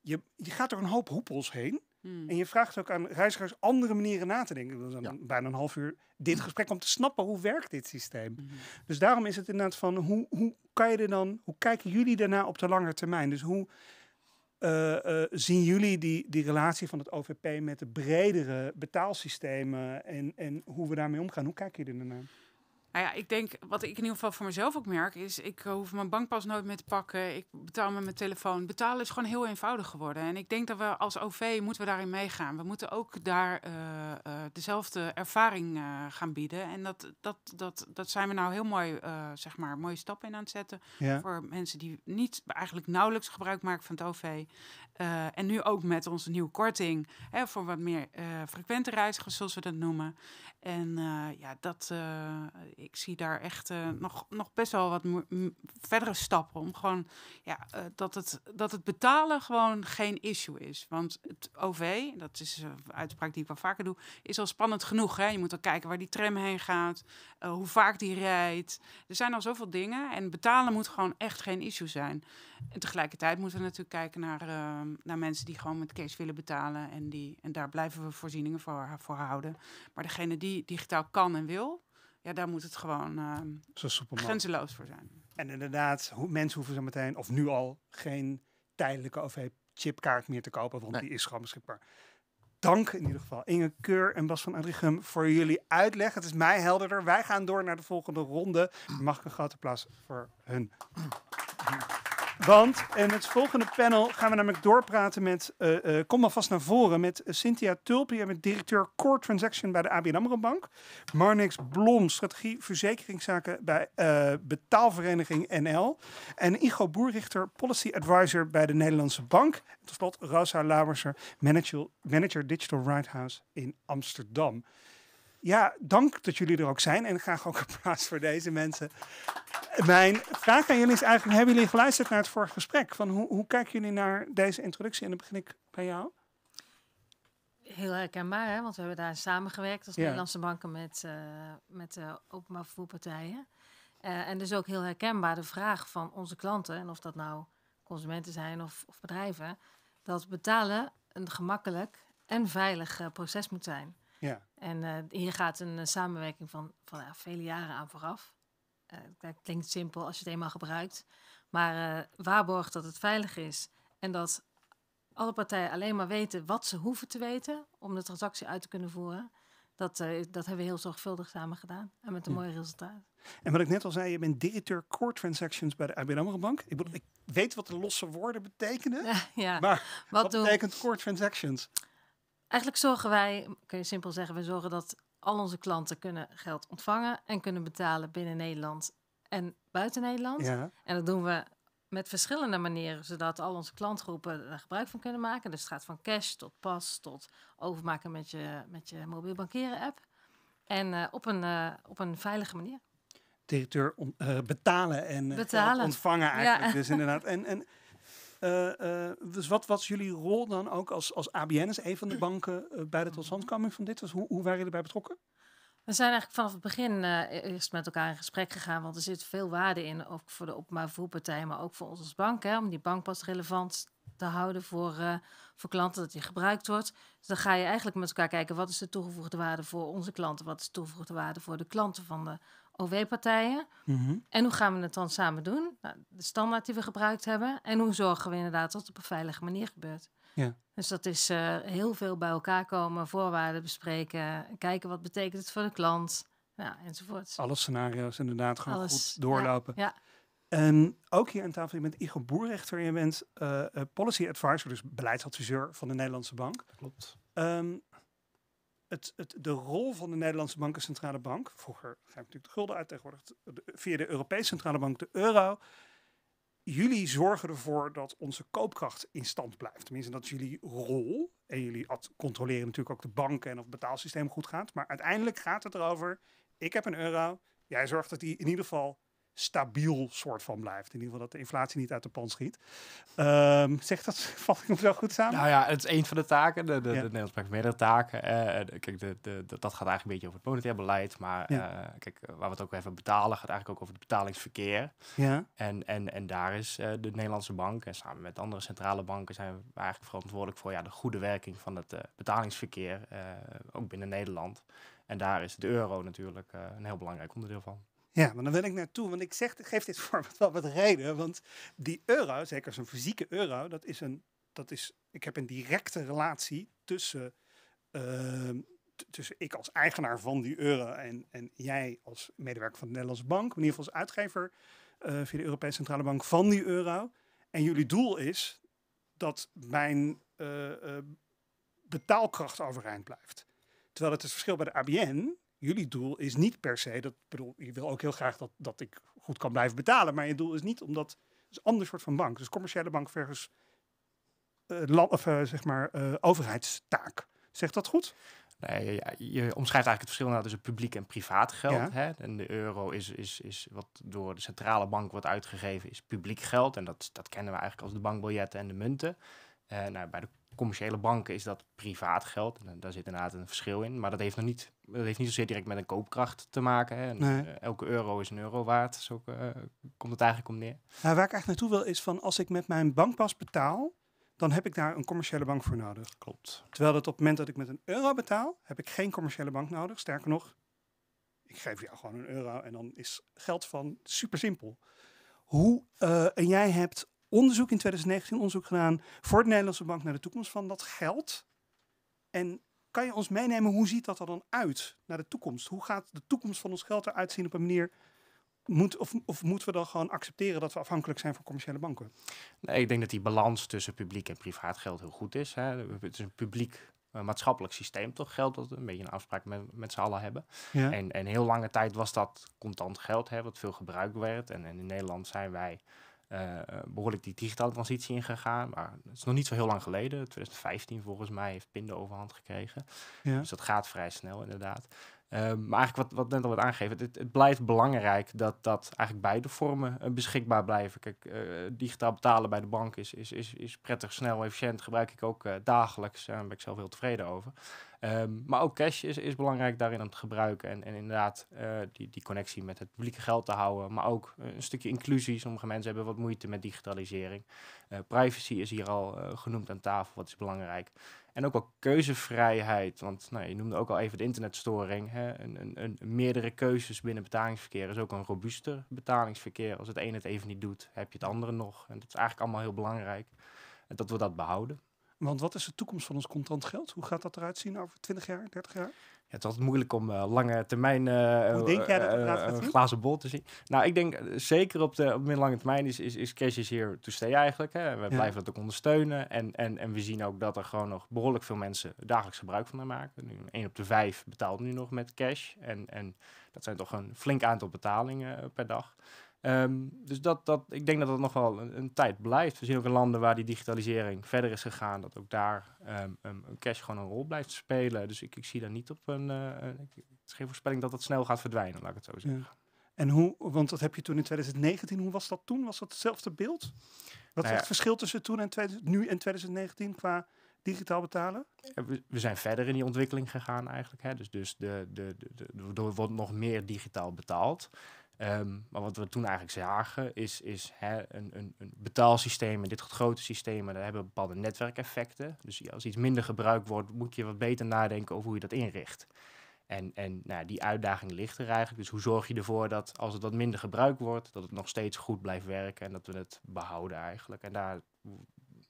je, je gaat er een hoop hoepels heen. Hmm. En je vraagt ook aan reizigers andere manieren na te denken. Dat is dan bijna een half uur dit gesprek om te snappen hoe werkt dit systeem. Hmm. Dus daarom is het inderdaad van hoe, hoe kan je er dan, hoe kijken jullie daarna op de lange termijn? Dus hoe eh, eh, zien jullie die, die relatie van het OVP met de bredere betaalsystemen en, en hoe we daarmee omgaan? Hoe kijken jullie ernaar? Nou ja, ik denk, wat ik in ieder geval voor mezelf ook merk, is ik hoef mijn bankpas nooit meer te pakken. Ik betaal met mijn telefoon. Betalen is gewoon heel eenvoudig geworden. En ik denk dat we als OV moeten we daarin meegaan. We moeten ook daar eh, eh, dezelfde ervaring eh, gaan bieden. En dat, dat, dat, dat zijn we nou heel mooi, zeg maar, mooie stappen in aan het zetten. Voor mensen die niet, eigenlijk nauwelijks gebruik maken van het OV. Eh, en nu ook met onze nieuwe korting hè, voor wat meer eh, frequente reizigers, zoals we dat noemen. En eh, ja, dat, ik zie daar echt nog, nog best wel wat verdere stappen om gewoon ja, dat, het, dat het betalen gewoon geen issue is. Want het OV, dat is een uitspraak die ik wel vaker doe, is al spannend genoeg. Hè? Je moet al kijken waar die tram heen gaat, hoe vaak die rijdt. Er zijn al zoveel dingen en betalen moet gewoon echt geen issue zijn. En tegelijkertijd moeten we natuurlijk kijken naar Ehm, naar mensen die gewoon met cash willen betalen. En, die, en daar blijven we voorzieningen voor, houden. Maar degene die digitaal kan en wil, ja, daar moet het gewoon um, grenzeloos voor zijn. En inderdaad, mensen hoeven zo meteen, of nu al, geen tijdelijke OV-chipkaart meer te kopen, want die is gewoon beschikbaar. Dank in ieder geval Inge Keur en Bas van Adrichem voor jullie uitleg. Het is mij helderder. Wij gaan door naar de volgende ronde. Mag ik een grote applaus voor hun. Want in eh, het volgende panel gaan we namelijk doorpraten met, uh, uh, kom alvast naar voren, met Cynthia Tulpia, met directeur Core Transaction bij de ABN AMRO Bank. Marnix Blom, strategie verzekeringszaken bij betaalvereniging NL. En Igo Boerrichter, policy advisor bij de Nederlandse Bank. En tot slot Rosa Lauwerser, manager, manager Digital Right House in Amsterdam ja, dank dat jullie er ook zijn. En graag ook applaus voor deze mensen. Mijn vraag aan jullie is eigenlijk: hebben jullie geluisterd naar het vorige gesprek? Van hoe, hoe kijken jullie naar deze introductie? En dan begin ik bij jou. Heel herkenbaar, hè? want we hebben daar samengewerkt als Nederlandse banken met, uh, met openbaar vervoerpartijen. Uh, eh, en dus ook heel herkenbaar de vraag van onze klanten, en of dat nou consumenten zijn of, of bedrijven, dat betalen een gemakkelijk en veilig eh, proces moet zijn. Ja. En eh, hier gaat een eh, samenwerking van, van uh, vele jaren aan vooraf. Het eh, klinkt simpel als je het eenmaal gebruikt. Maar waarborg dat het veilig is en dat alle partijen alleen maar weten wat ze hoeven te weten om de transactie uit te kunnen voeren. Dat, dat hebben we heel zorgvuldig samen gedaan en met een mooi resultaat. En wat ik net al zei, je bent directeur Core Transactions bij de ABN Bank. Ik, ik weet wat de losse woorden betekenen, [laughs] ja, maar wat, wat betekent Core Transactions? Eigenlijk zorgen wij, kun je simpel zeggen, we zorgen dat al onze klanten kunnen geld ontvangen en kunnen betalen binnen Nederland en buiten Nederland. Ja. En dat doen we met verschillende manieren, zodat al onze klantgroepen er gebruik van kunnen maken. Dus het gaat van cash tot pas tot overmaken met je, met je mobiel bankieren app. En eh, op, een, eh, op een veilige manier. Directeur, om, eh, betalen en ontvangen eigenlijk. Ja. Dus inderdaad. En, en eh, eh, dus wat was jullie rol dan ook als, als is een van de [clears throat] banken, eh, bij de totstandkoming van dit? Dus hoe, hoe waren jullie erbij betrokken? We zijn eigenlijk vanaf het begin eerst met elkaar in gesprek gegaan, want er zit veel waarde in, ook voor de openbaar voerpartij, maar ook voor ons als bank, hè, om die bank pas relevant te houden voor, voor klanten, dat die gebruikt wordt. Dus dan ga je eigenlijk met elkaar kijken, wat is de toegevoegde waarde voor onze klanten, wat is de toegevoegde waarde voor de klanten van de OW-partijen. Mhm. En hoe gaan we het dan samen doen? Nou, de standaard die we gebruikt hebben. En hoe zorgen we inderdaad dat het op een veilige manier gebeurt? Ja. Dus dat is eh, heel veel bij elkaar komen, voorwaarden bespreken, kijken wat betekent het voor de klant, nou, enzovoort. Alle scenario's inderdaad gewoon goed doorlopen. Ja, ja. Ehm, ook hier aan tafel, je bent Igor Boerrechter, je bent eh, eh, policy advisor, dus beleidsadviseur van de Nederlandse Bank. Klopt. Ehm, het, het, de rol van de Nederlandse centrale bank, vroeger ga ik natuurlijk de gulden uit tegenwoordig, via de Europese centrale bank, de euro. Jullie zorgen ervoor dat onze koopkracht in stand blijft. Tenminste, dat is jullie rol. En jullie controleren natuurlijk ook de banken en of het betaalsysteem goed gaat. Maar uiteindelijk gaat het erover, ik heb een euro, jij zorgt dat die in ieder geval stabiel soort van blijft. In ieder geval dat de inflatie niet uit de pan schiet. Ehm, zegt dat, [laughs] valt ik hem wel goed samen? Nou ja, het is een van de taken. De, de, de Nederlands Bank meerdere taken. Eh, eh, kijk, de, de, dat gaat eigenlijk een beetje over het monetair beleid. Maar eh, kijk, waar we het ook even betalen, gaat eigenlijk ook over het betalingsverkeer. Ja. En, en, en daar is de Nederlandse bank en samen met andere centrale banken zijn we eigenlijk verantwoordelijk voor ja, de goede werking van het betalingsverkeer. ook binnen Nederland. En daar is de euro natuurlijk een heel belangrijk onderdeel van. Ja, maar dan wil ik naartoe, want ik zeg, geef dit [laughs] voorbeeld wel wat reden. Want die euro, zeker zo'n fysieke euro, dat is een, dat is, ik heb een directe relatie tussen, uh, tussen ik als eigenaar van die euro en, en jij als medewerker van de Nederlandse Bank, in ieder geval als uitgever eh, via de Europese Centrale Bank van die euro. En jullie doel is dat mijn eh, eh, betaalkracht overeind blijft. Terwijl het, het verschil bij de ABN jullie doel is niet per se, dat bedoel, je wil ook heel graag dat, dat ik goed kan blijven betalen, maar je doel is niet omdat, het is een ander soort van bank. Dus commerciële bank versus uh, land, of, eh, zeg maar, uh, overheidstaak. Zegt dat goed? Nee, je omschrijft eigenlijk het verschil nou tussen publiek en privaat geld. Hè? En de euro is, is, is wat door de centrale bank wordt uitgegeven, is publiek geld. En dat, dat kennen we eigenlijk als de bankbiljetten en de munten. Uh, nou, bij de commerciële banken is dat privaat geld. En eh, daar zit inderdaad een verschil in. Maar dat heeft nog niet, dat heeft niet zozeer direct met een koopkracht te maken. Hè. En, eh, elke euro is een euro waard. Zo eh, komt het eigenlijk om neer. Nou, waar ik eigenlijk naartoe wil is van als ik met mijn bankpas betaal, dan heb ik daar een commerciële bank voor nodig. Klopt. Terwijl dat op het moment dat ik met een euro betaal, heb ik geen commerciële bank nodig. Sterker nog, ik geef jou gewoon een euro en dan is geld van super simpel. Hoe, en jij hebt onderzoek in 2019, onderzoek gedaan voor de Nederlandse Bank naar de toekomst van dat geld. En kan je ons meenemen, hoe ziet dat er dan uit naar de toekomst? Hoe gaat de toekomst van ons geld eruit zien op een manier moet, of, of, moeten we dan gewoon accepteren dat we afhankelijk zijn van commerciële banken? Nee, ik denk dat die balans tussen publiek en privaat geld heel goed is. Hè. Het is een publiek eh, maatschappelijk systeem, toch? Geld dat een beetje een afspraak met, met z'n allen hebben. Ja. En, en heel lange tijd was dat contant geld, hè, wat veel gebruikt werd. En, en in Nederland zijn wij uh, behoorlijk die digitale transitie ingegaan. Maar het is nog niet zo heel lang geleden. 2015 volgens mij heeft Pinde overhand gekregen. Ja. Dus dat gaat vrij snel inderdaad. Ehm, maar eigenlijk wat, wat net al werd aangegeven, het, het, blijft belangrijk dat, dat eigenlijk beide vormen eh, beschikbaar blijven. Kijk, eh, digitaal betalen bij de bank is, is, is, is prettig, snel, efficiënt. Gebruik ik ook eh, dagelijks. Daar ben ik zelf heel tevreden over. Ehm, maar ook cash is, is belangrijk daarin om te gebruiken. En, en inderdaad, die, die connectie met het publieke geld te houden. Maar ook een stukje inclusie. Sommige mensen hebben wat moeite met digitalisering. privacy is hier al genoemd aan tafel, wat is belangrijk. En ook wel keuzevrijheid. Want nou, je noemde ook al even de internetstoring. Hè? Een, een, een, meerdere keuzes binnen betalingsverkeer is ook een robuuster betalingsverkeer. Als het een het even niet doet, heb je het andere nog. En dat is eigenlijk allemaal heel belangrijk. En eh, dat we dat behouden. Want wat is de toekomst van ons contant geld? Hoe gaat dat eruit zien over 20 jaar, 30 jaar? het is altijd moeilijk om eh, lange termijn uh, een glazen bol te zien. Nou, ik denk zeker op de op middellange termijn is, is, is Cash is here to stay eigenlijk. Hè. We blijven dat ook ondersteunen. En, en, en we zien ook dat er gewoon nog behoorlijk veel mensen dagelijks gebruik van maken. Nu, op de vijf betaalt nu nog met cash. En, en dat zijn toch een flink aantal betalingen per dag. Ehm, dus dat, dat, ik denk dat dat nog wel een, tijd blijft. We zien ook in landen waar die digitalisering verder is gegaan, dat ook daar um, cash gewoon een rol blijft spelen. Dus ik, ik zie daar niet op een. Eh, het is geen voorspelling dat dat snel gaat verdwijnen, laat ik het zo zeggen. En hoe, want dat heb je toen in 2019, hoe was dat toen? Was dat hetzelfde beeld? Wat nou was het verschil tussen toen en nu en 2019 qua digitaal betalen? We zijn verder in die ontwikkeling gegaan eigenlijk. Hè? Dus, dus de, de, de, er wordt nog meer digitaal betaald. Ehm, maar wat we toen eigenlijk zagen is, is hè, een, een, een, betaalsysteem, en dit grote systemen, daar hebben bepaalde netwerkeffecten. Dus als iets minder gebruikt wordt, moet je wat beter nadenken over hoe je dat inricht. En, en nou, die uitdaging ligt er eigenlijk. Dus hoe zorg je ervoor dat als het wat minder gebruikt wordt, dat het nog steeds goed blijft werken en dat we het behouden eigenlijk. En daar,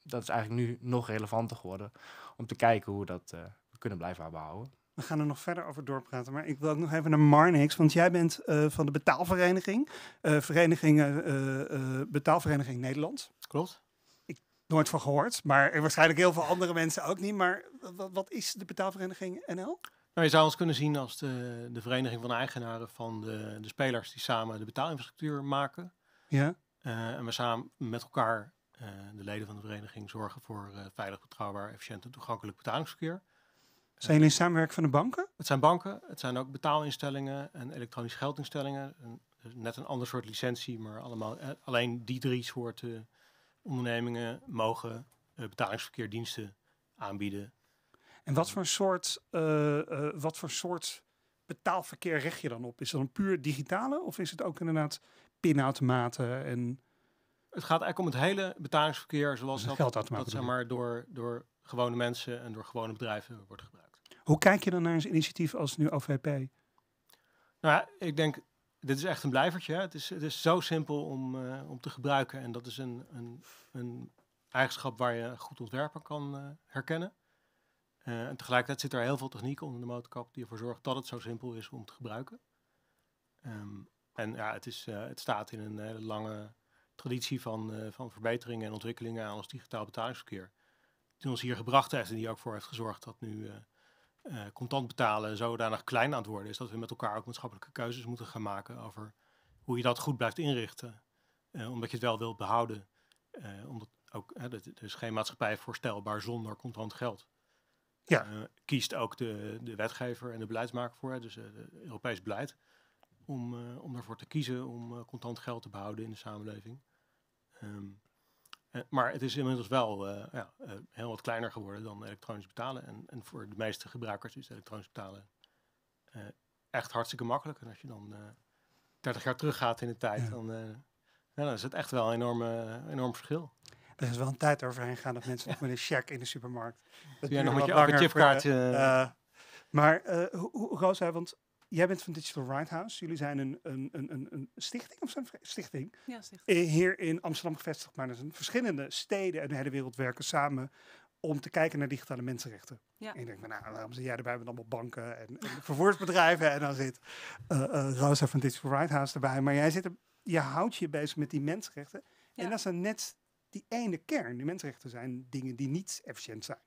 dat is eigenlijk nu nog relevanter geworden om te kijken hoe we dat uh, kunnen blijven behouden. We gaan er nog verder over doorpraten, maar ik wil ook nog even naar Marnix, want jij bent eh, van de betaalvereniging, eh, verenigingen, eh, betaalvereniging Nederland. Klopt. Ik nooit van gehoord, maar waarschijnlijk heel veel andere mensen ook niet. Maar wat is de betaalvereniging NL? Nou, je zou ons kunnen zien als de, de vereniging van de eigenaren van de, de, spelers die samen de betaalinfrastructuur maken. Ja. en we samen met elkaar, de leden van de vereniging, zorgen voor veilig, betrouwbaar, efficiënt en toegankelijk betalingsverkeer. Zijn jullie in samenwerking van de banken? Het zijn banken, het zijn ook betaalinstellingen en elektronische geldinstellingen. Dus net een ander soort licentie, maar allemaal, eh, alleen die drie soorten ondernemingen mogen eh, betalingsverkeerdiensten aanbieden. En wat voor soort, eh, wat voor soort betaalverkeer richt je dan op? Is dat een puur digitale of is het ook inderdaad pinautomaten en... Het gaat eigenlijk om het hele betalingsverkeer zoals dat, dat zeg maar, door, door gewone mensen en door gewone bedrijven wordt gebruikt. Hoe kijk je dan naar een initiatief als nu OVP? Nou, ik denk, dit is echt een blijvertje. Het, is, het is zo simpel om, eh, om te gebruiken. En dat is een, een, een eigenschap waar je goed ontwerper kan eh, herkennen. Eh, en tegelijkertijd zit er heel veel techniek onder de motorkap die ervoor zorgt dat het zo simpel is om te gebruiken. Ehm, en ja, het, is, het staat in een hele lange traditie van, van verbeteringen en ontwikkelingen aan ons digitaal betalingsverkeer. Die ons hier gebracht heeft en die ook voor heeft gezorgd dat nu uh, contant betalen zodanig klein aan het worden is dat we met elkaar ook maatschappelijke keuzes moeten gaan maken over hoe je dat goed blijft inrichten. Eh, omdat je het wel wilt behouden. Eh, omdat ook, er is geen maatschappij voorstelbaar zonder contant geld. Ja. kiest ook de, de wetgever en de beleidsmaker voor, dus het Europees beleid, om, om ervoor te kiezen om contant geld te behouden in de samenleving. Ehm, eh, maar het is inmiddels wel eh, ja, eh, heel wat kleiner geworden dan elektronisch betalen. En, en, voor de meeste gebruikers is elektronisch betalen echt hartstikke makkelijk. En als je dan 30 jaar teruggaat in de tijd, dan, is het echt wel een enorme, enorm verschil. Er is wel een tijd overheen gegaan dat mensen nog met een check in de supermarkt. Dat nog met je chipkaart? maar hoe, hoe groot zijn, want jij bent van Digital Right House. Jullie zijn een, een, een, een stichting of zijn stichting? Ja, stichting. Eh, hier in Amsterdam gevestigd, maar er zijn verschillende steden en de hele wereld werken samen om te kijken naar digitale mensenrechten. Ja. En ik denk, van, nou, waarom zit jij erbij met allemaal banken en, en [laughs] vervoersbedrijven? En dan zit uh, Rosa van Digital Right House erbij. Maar jij zit er, je houdt je bezig met die mensenrechten. En dat is dan net die ene kern. Die mensenrechten zijn dingen die niet efficiënt zijn.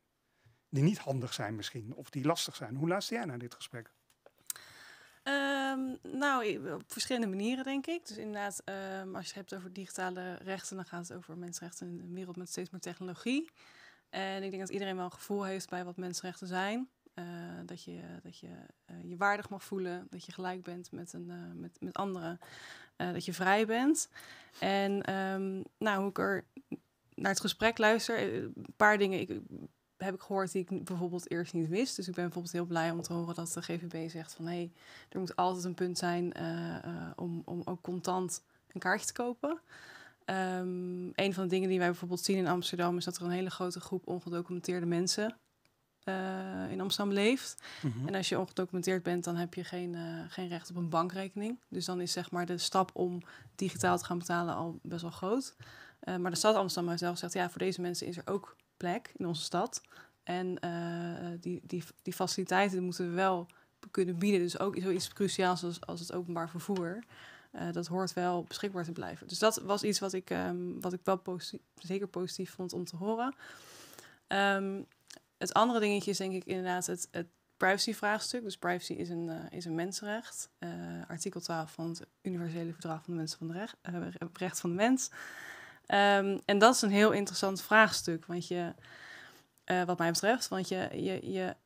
Die niet handig zijn misschien, of die lastig zijn. Hoe luister jij naar dit gesprek? Ehm, nou, op verschillende manieren denk ik. Dus inderdaad, ehm, als je het hebt over digitale rechten, dan gaat het over mensenrechten in een wereld met steeds meer technologie. En ik denk dat iedereen wel een gevoel heeft bij wat mensenrechten zijn. Eh, dat je dat je, eh, je waardig mag voelen, dat je gelijk bent met, een, eh, met, met anderen, dat je vrij bent. En ehm, nou, hoe ik er naar het gesprek luister, een paar dingen. Ik, heb ik gehoord die ik bijvoorbeeld eerst niet wist. Dus ik ben bijvoorbeeld heel blij om te horen dat de GVB zegt van hé, hey, er moet altijd een punt zijn eh, eh, om, om ook contant een kaartje te kopen. Um, een van de dingen die wij bijvoorbeeld zien in Amsterdam is dat er een hele grote groep ongedocumenteerde mensen eh, in Amsterdam leeft. Mhm. En als je ongedocumenteerd bent, dan heb je geen, geen recht op een bankrekening. Dus dan is zeg maar de stap om digitaal te gaan betalen al best wel groot. Eh, maar de stad Amsterdam heeft wel gezegd, ja, voor deze mensen is er ook plek in onze stad. En eh, die, die, die faciliteiten moeten we wel kunnen bieden. Dus ook zoiets cruciaals als, als het openbaar vervoer. Eh, dat hoort wel beschikbaar te blijven. Dus dat was iets wat ik, ehm, wat ik wel zeker positief vond om te horen. Ehm, het andere dingetje is denk ik inderdaad het, het vraagstuk Dus privacy is een, is een mensenrecht. artikel 12 van het Universele Verdrag van de Mensen van de Recht van de Mens. Ehm, en dat is een heel interessant vraagstuk, want je, eh, wat mij betreft, want je, je, je,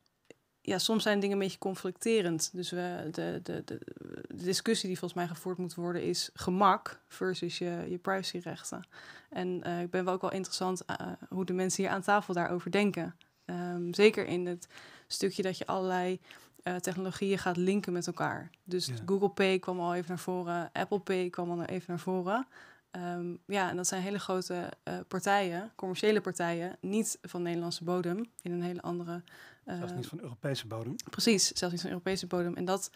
ja, soms zijn dingen een beetje conflicterend. Dus we, de, de, de, discussie die volgens mij gevoerd moet worden is gemak versus je, je privacyrechten. En eh, ik ben wel ook wel interessant uh, hoe de mensen hier aan tafel daarover denken. Ehm, zeker in het stukje dat je allerlei technologieën gaat linken met elkaar. Dus Google Pay kwam al even naar voren, Apple Pay kwam al even naar voren. Ehm, ja, en dat zijn hele grote eh, partijen, commerciële partijen, niet van Nederlandse bodem, in een hele andere. Eh, zelfs niet van Europese bodem. Precies, zelfs niet van Europese bodem. En dat,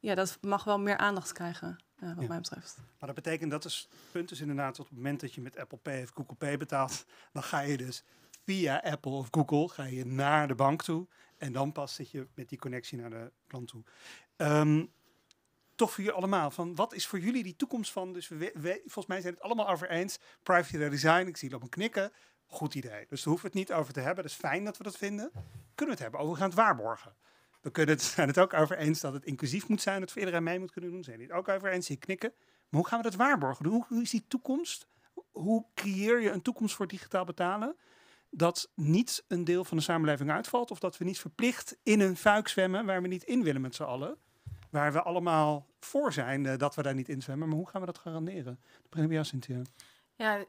ja, dat mag wel meer aandacht krijgen, eh, wat mij betreft. Maar dat betekent, dat dus, het punt is inderdaad, op het moment dat je met Apple Pay of Google Pay betaalt, dan ga je dus via Apple of Google ga je naar de bank toe. En dan pas zit je met die connectie naar de klant toe. Ehm, toch voor jullie allemaal. Van wat is voor jullie die toekomst van? Dus we, we volgens mij zijn het allemaal over eens. Private design, ik zie op een knikken. Goed idee. Dus daar hoeven we het niet over te hebben. Dat is fijn dat we dat vinden. Kunnen we het hebben over gaan het waarborgen? We kunnen het, [laughs] zijn het ook over eens dat het inclusief moet zijn, dat het voor iedereen mee moet kunnen doen. Zijn het ook over eens? Zie knikken. Maar hoe gaan we dat waarborgen? Hoe, hoe is die toekomst? Hoe creëer je een toekomst voor digitaal betalen? dat niet een deel van de samenleving uitvalt. Of dat we niet verplicht in een vuik zwemmen waar we niet in willen met z'n allen waar we allemaal voor zijn eh, dat we daar niet in zwemmen. Maar hoe gaan we dat garanderen? De premier Cynthia. Ja,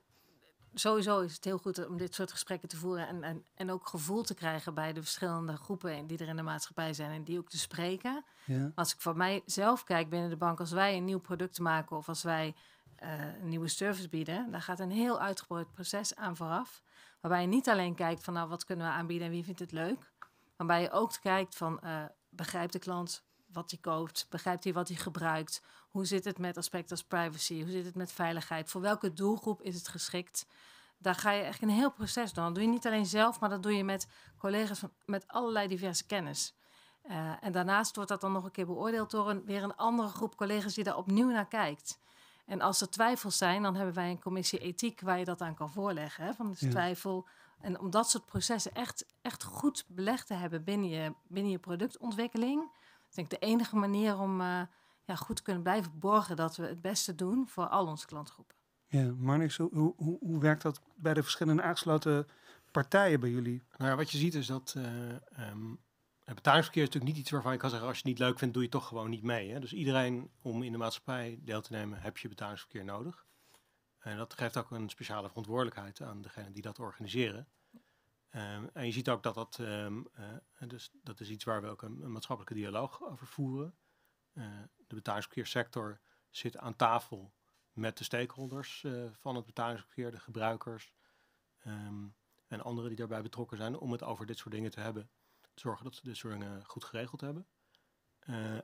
sowieso is het heel goed om dit soort gesprekken te voeren en, en, en ook gevoel te krijgen bij de verschillende groepen die er in de maatschappij zijn en die ook te spreken. Ja. Als ik van mijzelf kijk binnen de bank, als wij een nieuw product maken of als wij eh, een nieuwe service bieden, daar gaat een heel uitgebreid proces aan vooraf. Waarbij je niet alleen kijkt van nou wat kunnen we aanbieden en wie vindt het leuk, maar waarbij je ook kijkt van uh, begrijpt de klant, wat hij koopt? Begrijpt hij wat hij gebruikt? Hoe zit het met aspecten als privacy? Hoe zit het met veiligheid? Voor welke doelgroep is het geschikt? Daar ga je echt een heel proces door. Dat doe je niet alleen zelf, maar dat doe je met collega's van, met allerlei diverse kennis. Eh, en daarnaast wordt dat dan nog een keer beoordeeld door een, weer een andere groep collega's die daar opnieuw naar kijkt. En als er twijfels zijn, dan hebben wij een commissie ethiek waar je dat aan kan voorleggen. Van de twijfel. En om dat soort processen echt, echt goed belegd te hebben binnen je, binnen je productontwikkeling, ik denk ik de enige manier om eh, ja, goed te kunnen blijven borgen dat we het beste doen voor al onze klantgroepen. Ja, Marnix, hoe, hoe, hoe werkt dat bij de verschillende aangesloten partijen bij jullie? Nou ja, wat je ziet is dat uh, het betalingsverkeer is natuurlijk niet iets waarvan je kan zeggen: als je het niet leuk vindt, doe je toch gewoon niet mee. Hè? Dus iedereen om in de maatschappij deel te nemen, heb je betalingsverkeer nodig. En dat geeft ook een speciale verantwoordelijkheid aan degene die dat organiseren. Ehm, en je ziet ook dat dat, ehm, eh, dus dat is iets waar we ook een, maatschappelijke dialoog over voeren. Eh, de betalingsverkeerssector zit aan tafel met de stakeholders eh, van het betalingsverkeer, de gebruikers ehm, en anderen die daarbij betrokken zijn, om het over dit soort dingen te hebben. Te zorgen dat ze dit soort dingen goed geregeld hebben.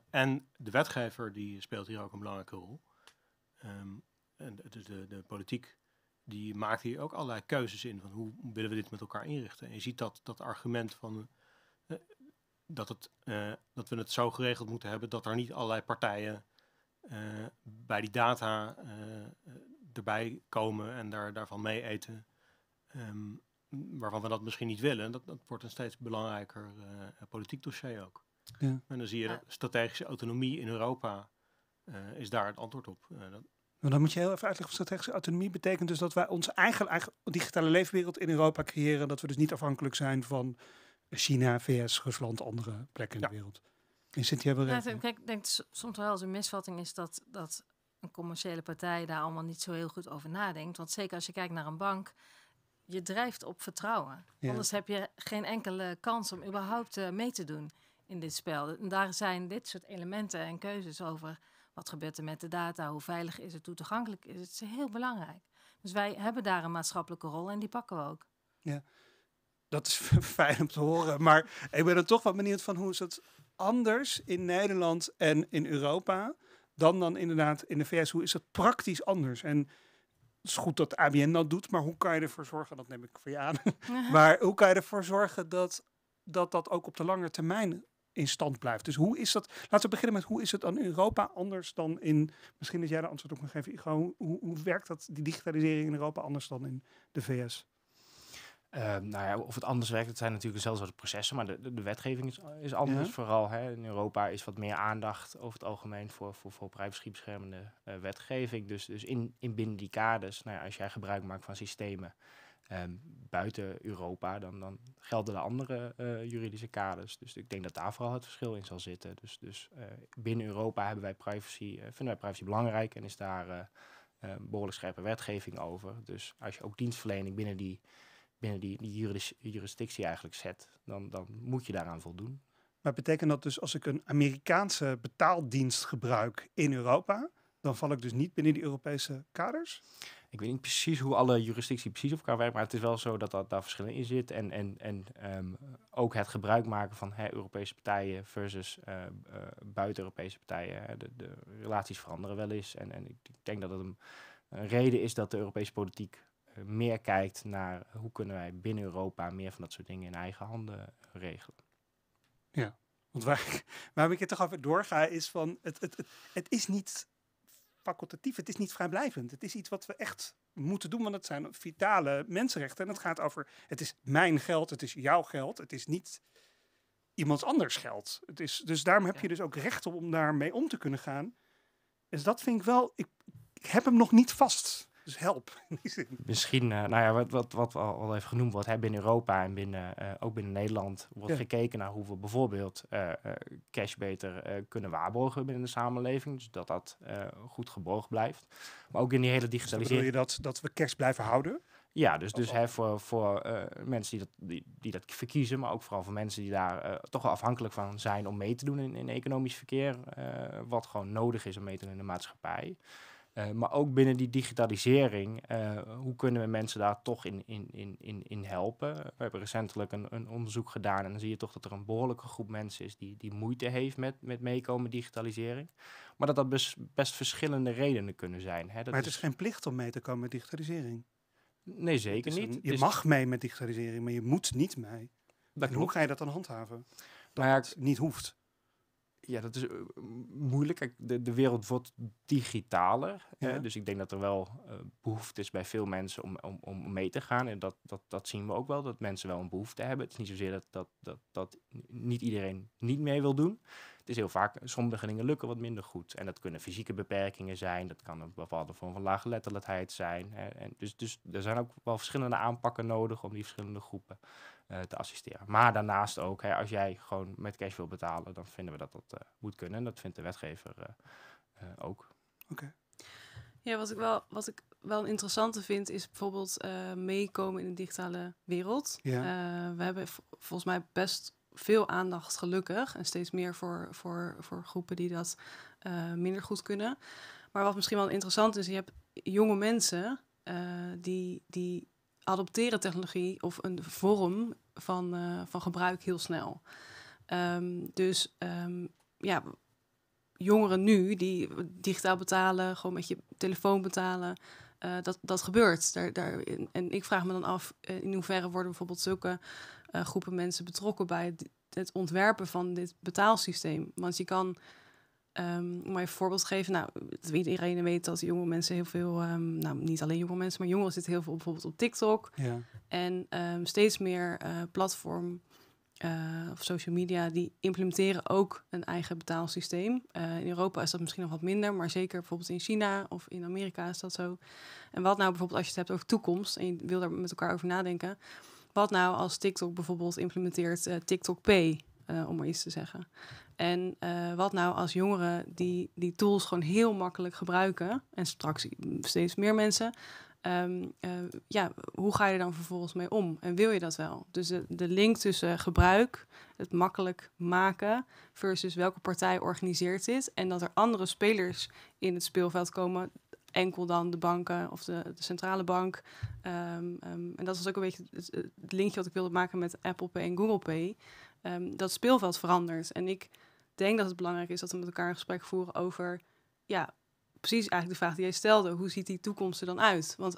en de wetgever die speelt hier ook een belangrijke rol. en is de, de politiek die maakt hier ook allerlei keuzes in van hoe willen we dit met elkaar inrichten. En je ziet dat dat argument van eh, dat, het, eh, dat we het zo geregeld moeten hebben dat er niet allerlei partijen eh, bij die data erbij komen en daar, daarvan mee eten. Ehm, waarvan we dat misschien niet willen. Dat, dat wordt een steeds belangrijker politiek dossier ook. Ja. En dan zie je dat strategische autonomie in Europa is daar het antwoord op. Dat, maar dan moet je heel even uitleggen wat strategische autonomie betekent. Dus dat wij onze eigen, eigen digitale leefwereld in Europa creëren. Dat we dus niet afhankelijk zijn van China, VS, Rusland, andere plekken in de wereld. In Cynthia hebben Kijk, ik denk soms wel eens een misvatting is dat, dat een commerciële partij daar allemaal niet zo heel goed over nadenkt. Want zeker als je kijkt naar een bank, je drijft op vertrouwen. Anders heb je geen enkele kans om überhaupt eh, mee te doen in dit spel. En daar zijn dit soort elementen en keuzes over wat gebeurt er met de data? Hoe veilig is het? Hoe toegankelijk is het? is heel belangrijk. Dus wij hebben daar een maatschappelijke rol en die pakken we ook. Ja, dat is [laughs] fijn om te horen. Maar ik ben er toch wat benieuwd van hoe is het anders in Nederland en in Europa dan dan inderdaad in de VS? Hoe is het praktisch anders? En het is goed dat ABN dat doet, maar hoe kan je ervoor zorgen, dat neem ik voor je aan, [laughs] [laughs] maar hoe kan je ervoor zorgen dat dat, dat ook op de lange termijn in stand blijft. Dus hoe is dat? Laten we beginnen met hoe is het dan in Europa anders dan in. Misschien dat jij de antwoord ook kan geven. Gewoon, hoe, hoe werkt dat, die digitalisering in Europa anders dan in de VS? Uh, eh, nou ja, of het anders werkt, het zijn natuurlijk dezelfde processen, maar de, de, wetgeving is, is anders. Vooral hè, in Europa is wat meer aandacht over het algemeen voor, voor, voor privacybeschermende eh, wetgeving. Dus, dus in, in binnen die kaders, nou ja, als jij gebruik maakt van systemen Ehm, buiten Europa, dan, dan gelden de andere eh, juridische kaders. Dus ik denk dat daar vooral het verschil in zal zitten. Dus, dus eh, binnen Europa hebben wij privacy, eh, vinden wij privacy belangrijk en is daar behoorlijk scherpe wetgeving over. Dus als je ook dienstverlening binnen die, binnen die, die jurisdictie eigenlijk zet, dan, dan moet je daaraan voldoen. Maar betekent dat dus als ik een Amerikaanse betaaldienst gebruik in Europa, dan val ik dus niet binnen die Europese kaders? Ik weet niet precies hoe alle juridictie precies op elkaar werkt, maar het is wel zo dat, dat daar verschillen in zit. En, en, en ehm, ook het gebruik maken van hè, Europese partijen versus eh, eh, buiten-Europese partijen. de, de, relaties veranderen wel eens. En, en ik denk dat het een, reden is dat de Europese politiek eh, meer kijkt naar hoe kunnen wij binnen Europa meer van dat soort dingen in eigen handen regelen. Ja, want waar, [laughs] waarom ik het toch even doorga is van het, het, het, het is niet het is niet vrijblijvend. Het is iets wat we echt moeten doen, want het zijn vitale mensenrechten. En het gaat over, het is mijn geld, het is jouw geld, het is niet iemands anders geld. Het is, dus daarom heb je dus ook recht om daarmee om te kunnen gaan. Dus dat vind ik wel, ik heb hem nog niet vast. Dus help. [laughs] Misschien, eh, nou ja, wat, wat, wat al, al even genoemd wat hè, binnen Europa en binnen, eh, ook binnen Nederland wordt gekeken naar hoe we bijvoorbeeld eh, cash beter kunnen waarborgen binnen de samenleving. Dus dat dat goed geborgd blijft. Maar ook in die hele dus digitalisering. wil je dat, dat we cash blijven houden? Ja, dus, dus oh, oh. hè, voor, voor mensen die dat, die, die, dat verkiezen, maar ook vooral voor mensen die daar toch wel afhankelijk van zijn om mee te doen in, in economisch verkeer, wat gewoon nodig is om mee te doen in de maatschappij. Eh, maar ook binnen die digitalisering, eh, hoe kunnen we mensen daar toch in, in, in, in, in helpen? We hebben recentelijk een, een onderzoek gedaan en dan zie je toch dat er een behoorlijke groep mensen is die, die moeite heeft met, met meekomen digitalisering. Maar dat dat best, best verschillende redenen kunnen zijn. Hè? Dat maar het is, geen plicht om mee te komen met digitalisering. Nee, zeker niet. je mag mee met digitalisering, maar je moet niet mee. hoe ga je dat dan handhaven? Nou dat het niet hoeft ja, dat is eh, moeilijk. de, de wereld wordt digitaler. Ja. dus ik denk dat er wel eh, behoefte is bij veel mensen om, om, om mee te gaan. En dat, dat, dat zien we ook wel, dat mensen wel een behoefte hebben. Het is niet zozeer dat, dat, dat, dat niet iedereen niet mee wil doen. Het is heel vaak, sommige dingen lukken wat minder goed. En dat kunnen fysieke beperkingen zijn. Dat kan een bepaalde vorm van lage zijn. en dus, dus er zijn ook wel verschillende aanpakken nodig om die verschillende groepen eh, te assisteren. Maar daarnaast ook, hè, als jij gewoon met cash wil betalen, dan vinden we dat dat eh, moet kunnen. En dat vindt de wetgever eh, ook. Oké. Ja, wat ik wel, wat ik wel interessant vind, is bijvoorbeeld meekomen in de digitale wereld. we hebben volgens mij best veel aandacht, gelukkig, en steeds meer voor, voor, voor groepen die dat minder goed kunnen. Maar wat misschien wel interessant is, je hebt jonge mensen die, die adopteren technologie of een vorm van, eh, van gebruik heel snel. Ehm, dus ehm, ja, jongeren nu die digitaal betalen, gewoon met je telefoon betalen, eh, dat, dat gebeurt. Daar, daar, en ik vraag me dan af, eh, in hoeverre worden bijvoorbeeld zulke groepen mensen betrokken bij het, het ontwerpen van dit betaalsysteem? Want je kan Um, maar een voorbeeld geven, nou, iedereen weet dat jonge mensen heel veel, ehm, nou niet alleen jonge mensen, maar jongeren zitten heel veel bijvoorbeeld op TikTok. Ja. En ehm, steeds meer uh, platform eh, of social media die implementeren ook een eigen betaalsysteem. Eh, in Europa is dat misschien nog wat minder, maar zeker bijvoorbeeld in China of in Amerika is dat zo. En wat nou bijvoorbeeld als je het hebt over toekomst en je wil daar met elkaar over nadenken. Wat nou als TikTok bijvoorbeeld implementeert TikTok Pay? Eh, om maar iets te zeggen. En eh, wat nou als jongeren die die tools gewoon heel makkelijk gebruiken, en straks steeds meer mensen, ehm, eh, ja, hoe ga je er dan vervolgens mee om? En wil je dat wel? Dus de, link tussen gebruik, het makkelijk maken, versus welke partij organiseert dit, en dat er andere spelers in het speelveld komen enkel dan de banken of de, centrale bank. Ehm, ehm, en dat was ook een beetje het, het, linkje wat ik wilde maken met Apple Pay en Google Pay. Ehm, dat speelveld verandert. En ik denk dat het belangrijk is dat we met elkaar een gesprek voeren over, ja, precies eigenlijk de vraag die jij stelde, hoe ziet die toekomst er dan uit? Want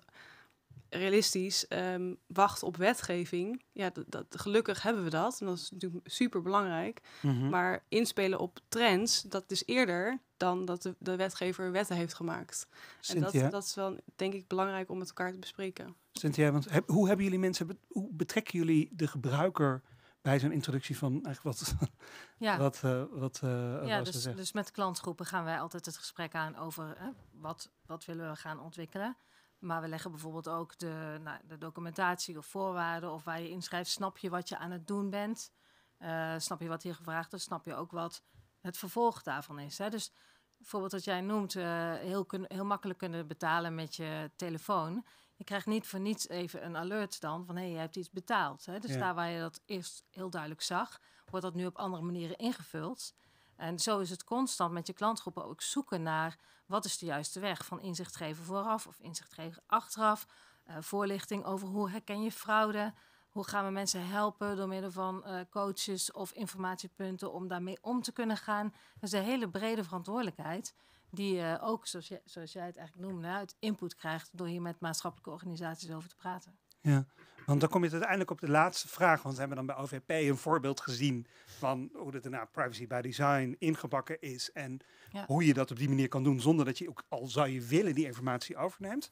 realistisch, ehm, wachten op wetgeving, ja, dat, dat, gelukkig hebben we dat, en dat is natuurlijk super belangrijk. Mhm. Maar inspelen op trends, dat is eerder dan dat de, de wetgever wetten heeft gemaakt. En dat, dat is wel, denk ik, belangrijk om met elkaar te bespreken. Cynthia, want hoe, hebben jullie mensen, hoe betrekken jullie de gebruiker bij zo'n introductie van eigenlijk wat, [laughs] ja. wat, uh, wat uh, ja, dus, zegt. dus met klantgroepen gaan wij altijd het gesprek aan over hè, wat, wat willen we gaan ontwikkelen. Maar we leggen bijvoorbeeld ook de, nou, de documentatie of voorwaarden of waar je inschrijft. Snap je wat je aan het doen bent? Eh, snap je wat hier gevraagd is? Snap je ook wat het vervolg daarvan is? Hè? Dus bijvoorbeeld wat jij noemt, heel, kun, heel makkelijk kunnen betalen met je telefoon. Je krijgt niet voor niets even een alert dan van hé, hey, je hebt iets betaald. Hè? Dus daar waar je dat eerst heel duidelijk zag, wordt dat nu op andere manieren ingevuld. En zo is het constant met je klantgroepen ook zoeken naar wat is de juiste weg van inzicht geven vooraf of inzicht geven achteraf. Eh, voorlichting over hoe herken je fraude. Hoe gaan we mensen helpen door middel van eh, coaches of informatiepunten om daarmee om te kunnen gaan? Dat is een hele brede verantwoordelijkheid die uh, ook, zoals jij, zoals jij, het eigenlijk noemde, uit input krijgt door hier met maatschappelijke organisaties over te praten. Ja, want dan kom je uiteindelijk op de laatste vraag. Want we hebben dan bij OVP een voorbeeld gezien van hoe het daarna privacy by design ingebakken is. En hoe je dat op die manier kan doen zonder dat je ook al zou je willen die informatie overneemt.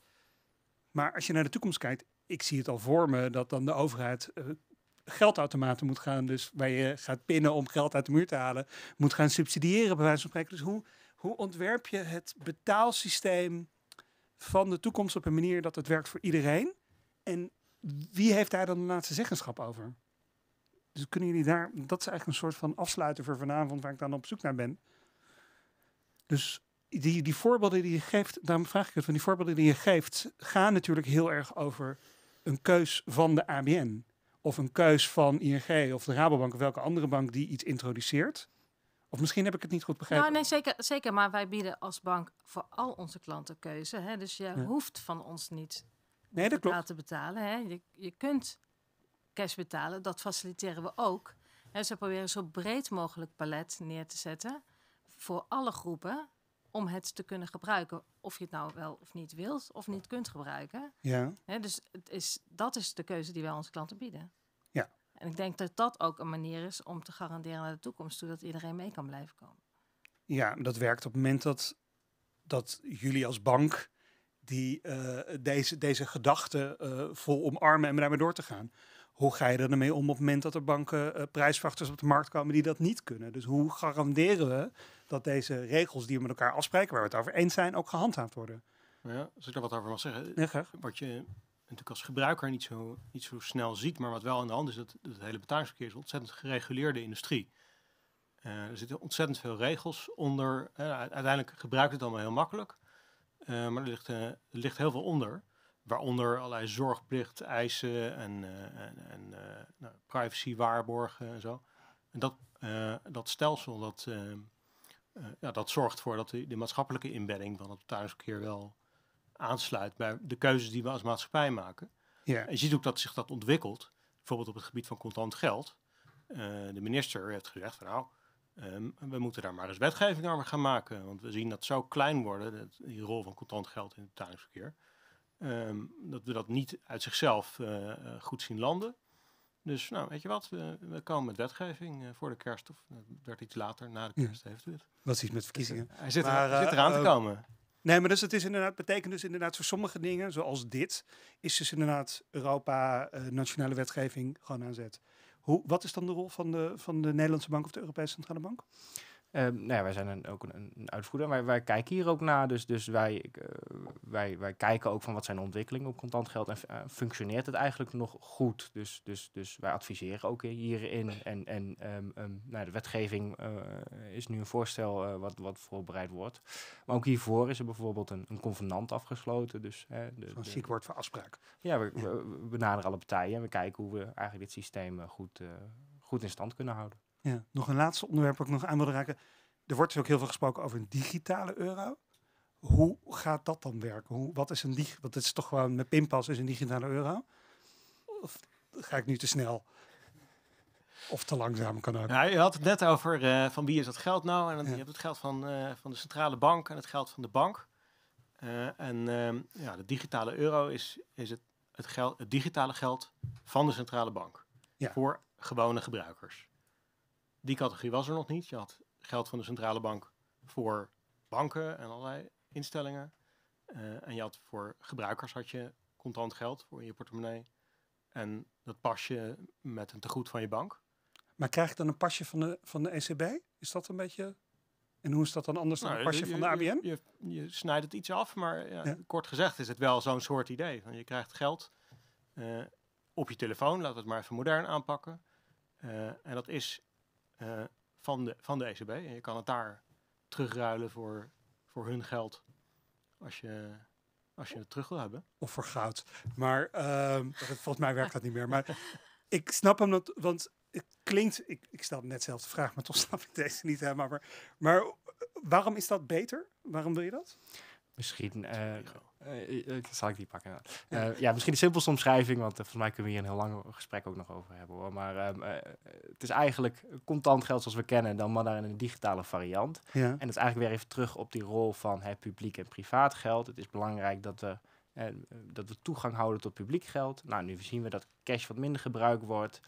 Maar als je naar de toekomst kijkt, ik zie het al voor me dat dan de overheid uh, geldautomaten moet gaan. Dus waar je gaat pinnen om geld uit de muur te halen, moet gaan subsidiëren bij wijze van spreken. Dus hoe hoe ontwerp je het betaalsysteem van de toekomst op een manier dat het werkt voor iedereen? En wie heeft daar dan de laatste zeggenschap over? Dus kunnen jullie daar, dat is eigenlijk een soort van afsluiten voor vanavond waar ik dan op zoek naar ben. Dus die, die voorbeelden die je geeft, daarom vraag ik het van die voorbeelden die je geeft, gaan natuurlijk heel erg over een keus van de ABN. Of een keus van ING of de Rabobank of welke andere bank die iets introduceert. Of misschien heb ik het niet goed begrepen. Nou, nee, zeker, zeker. Maar wij bieden als bank voor al onze klanten keuze. Hè? Dus je hoeft van ons niet nee, dat te laten betalen. Hè? Je, je kunt cash betalen, dat faciliteren we ook. En ze proberen zo breed mogelijk palet neer te zetten voor alle groepen om het te kunnen gebruiken. Of je het nou wel of niet wilt of niet kunt gebruiken. Ja. dus het is, dat is de keuze die wij onze klanten bieden. En ik denk dat dat ook een manier is om te garanderen naar de toekomst toe dat iedereen mee kan blijven komen. Ja, dat werkt op het moment dat, dat jullie als bank die, eh, deze, deze gedachten eh, vol omarmen en daarmee door te gaan. Hoe ga je er ermee om op het moment dat er banken uh, op de markt komen die dat niet kunnen? Dus hoe garanderen we dat deze regels die we met elkaar afspreken, waar we het over eens zijn, ook gehandhaafd worden? Ja, als ik daar wat over mag zeggen. Wat je natuurlijk als gebruiker niet zo, niet zo snel ziet, maar wat wel aan de hand is, dat, dat het hele betalingsverkeer is een ontzettend gereguleerde industrie. Uh, er zitten ontzettend veel regels onder. Eh, uiteindelijk gebruikt het allemaal heel makkelijk, eh, maar er ligt, er ligt heel veel onder. Waaronder allerlei zorgplicht, eisen en, en, en nou, privacy waarborgen en zo. En dat, dat stelsel, dat, ja, dat zorgt ervoor dat de, de maatschappelijke inbedding van het betalingsverkeer wel aansluit bij de keuzes die we als maatschappij maken. Ja. En je ziet ook dat zich dat ontwikkelt, bijvoorbeeld op het gebied van contant geld. Eh, de minister heeft gezegd van nou, ehm, we moeten daar maar eens wetgeving over gaan maken. Want we zien dat zo klein worden, dat, die rol van contant geld in het betalingsverkeer. Ehm, dat we dat niet uit zichzelf eh, eh, goed zien landen. Dus nou, weet je wat, we, we komen met wetgeving voor de kerst. Of dat werd iets later, na de kerst ja. Wat is iets met verkiezingen? Hij zit, er, zit eraan te komen. Nee, maar dus het is inderdaad, betekent dus inderdaad voor sommige dingen, zoals dit, is dus inderdaad Europa, eh, nationale wetgeving gewoon aan zet. Hoe, wat is dan de rol van de, van de Nederlandse Bank of de Europese Centrale Bank? Ehm, nou ja, wij zijn een, ook een, een, uitvoerder, maar wij kijken hier ook naar. Dus, dus wij, eh, wij, wij kijken ook van wat zijn de ontwikkelingen op contant geld en eh, functioneert het eigenlijk nog goed. Dus, dus, dus wij adviseren ook hierin. En, en ehm, ehm, nou, de wetgeving eh, is nu een voorstel wat, wat voorbereid wordt. Maar ook hiervoor is er bijvoorbeeld een, een convenant afgesloten. Dus, een Zo'n ziek wordt voor afspraak. Ja, we, benaderen alle partijen en we kijken hoe we eigenlijk dit systeem goed, goed in stand kunnen houden nog een laatste onderwerp wat ik nog aan wil raken. Er wordt dus ook heel veel gesproken over een digitale euro. Hoe gaat dat dan werken? Hoe, wat is een digitale... Want het is toch gewoon... Met pinpas is een digitale euro. Of ga ik nu te snel? Of te langzaam kan ook. Ja, nou, je had het net over eh, van wie is dat geld nou? En dan, je hebt het geld van, eh, van de centrale bank en het geld van de bank. Eh, en ehm, ja, de digitale euro is, is het, het, geld, het digitale geld van de centrale bank. Voor gewone gebruikers die categorie was er nog niet. Je had geld van de centrale bank voor banken en allerlei instellingen. Eh, en je had voor gebruikers had je contant geld voor in je portemonnee. En dat pasje met een tegoed van je bank. Maar krijg je dan een pasje van de, van de ECB? Is dat een beetje... En hoe is dat dan anders dan nou, een pasje je, van de ABN? Je, je, snijdt het iets af, maar ja, kort gezegd is het wel zo'n soort idee. Van je krijgt geld eh, op je telefoon, laat het maar even modern aanpakken. Eh, en dat is eh, van, de, van de ECB. En je kan het daar terugruilen voor, voor hun geld als je, als je het terug wil hebben. Of voor goud. Maar ehm, [laughs] volgens mij werkt dat niet meer. Maar [laughs] ik snap hem, dat, want het klinkt, ik, ik stel net zelf de vraag, maar toch [laughs] snap ik deze niet helemaal. Maar, maar eh, waarom is dat beter? Waarom wil je dat? Misschien uh, ik eh, eh, eh, zal ik die pakken? ja, misschien de simpelste omschrijving, want volgens mij kunnen we hier een heel lang gesprek ook nog over hebben hoor. Maar ehm, het is eigenlijk contant geld zoals we kennen, dan maar daar in een digitale variant. Ja. En dat is eigenlijk weer even terug op die rol van het publiek en privaat geld. Het is belangrijk dat we dat we toegang houden tot publiek geld. Nou, nu zien we dat cash wat minder gebruikt wordt.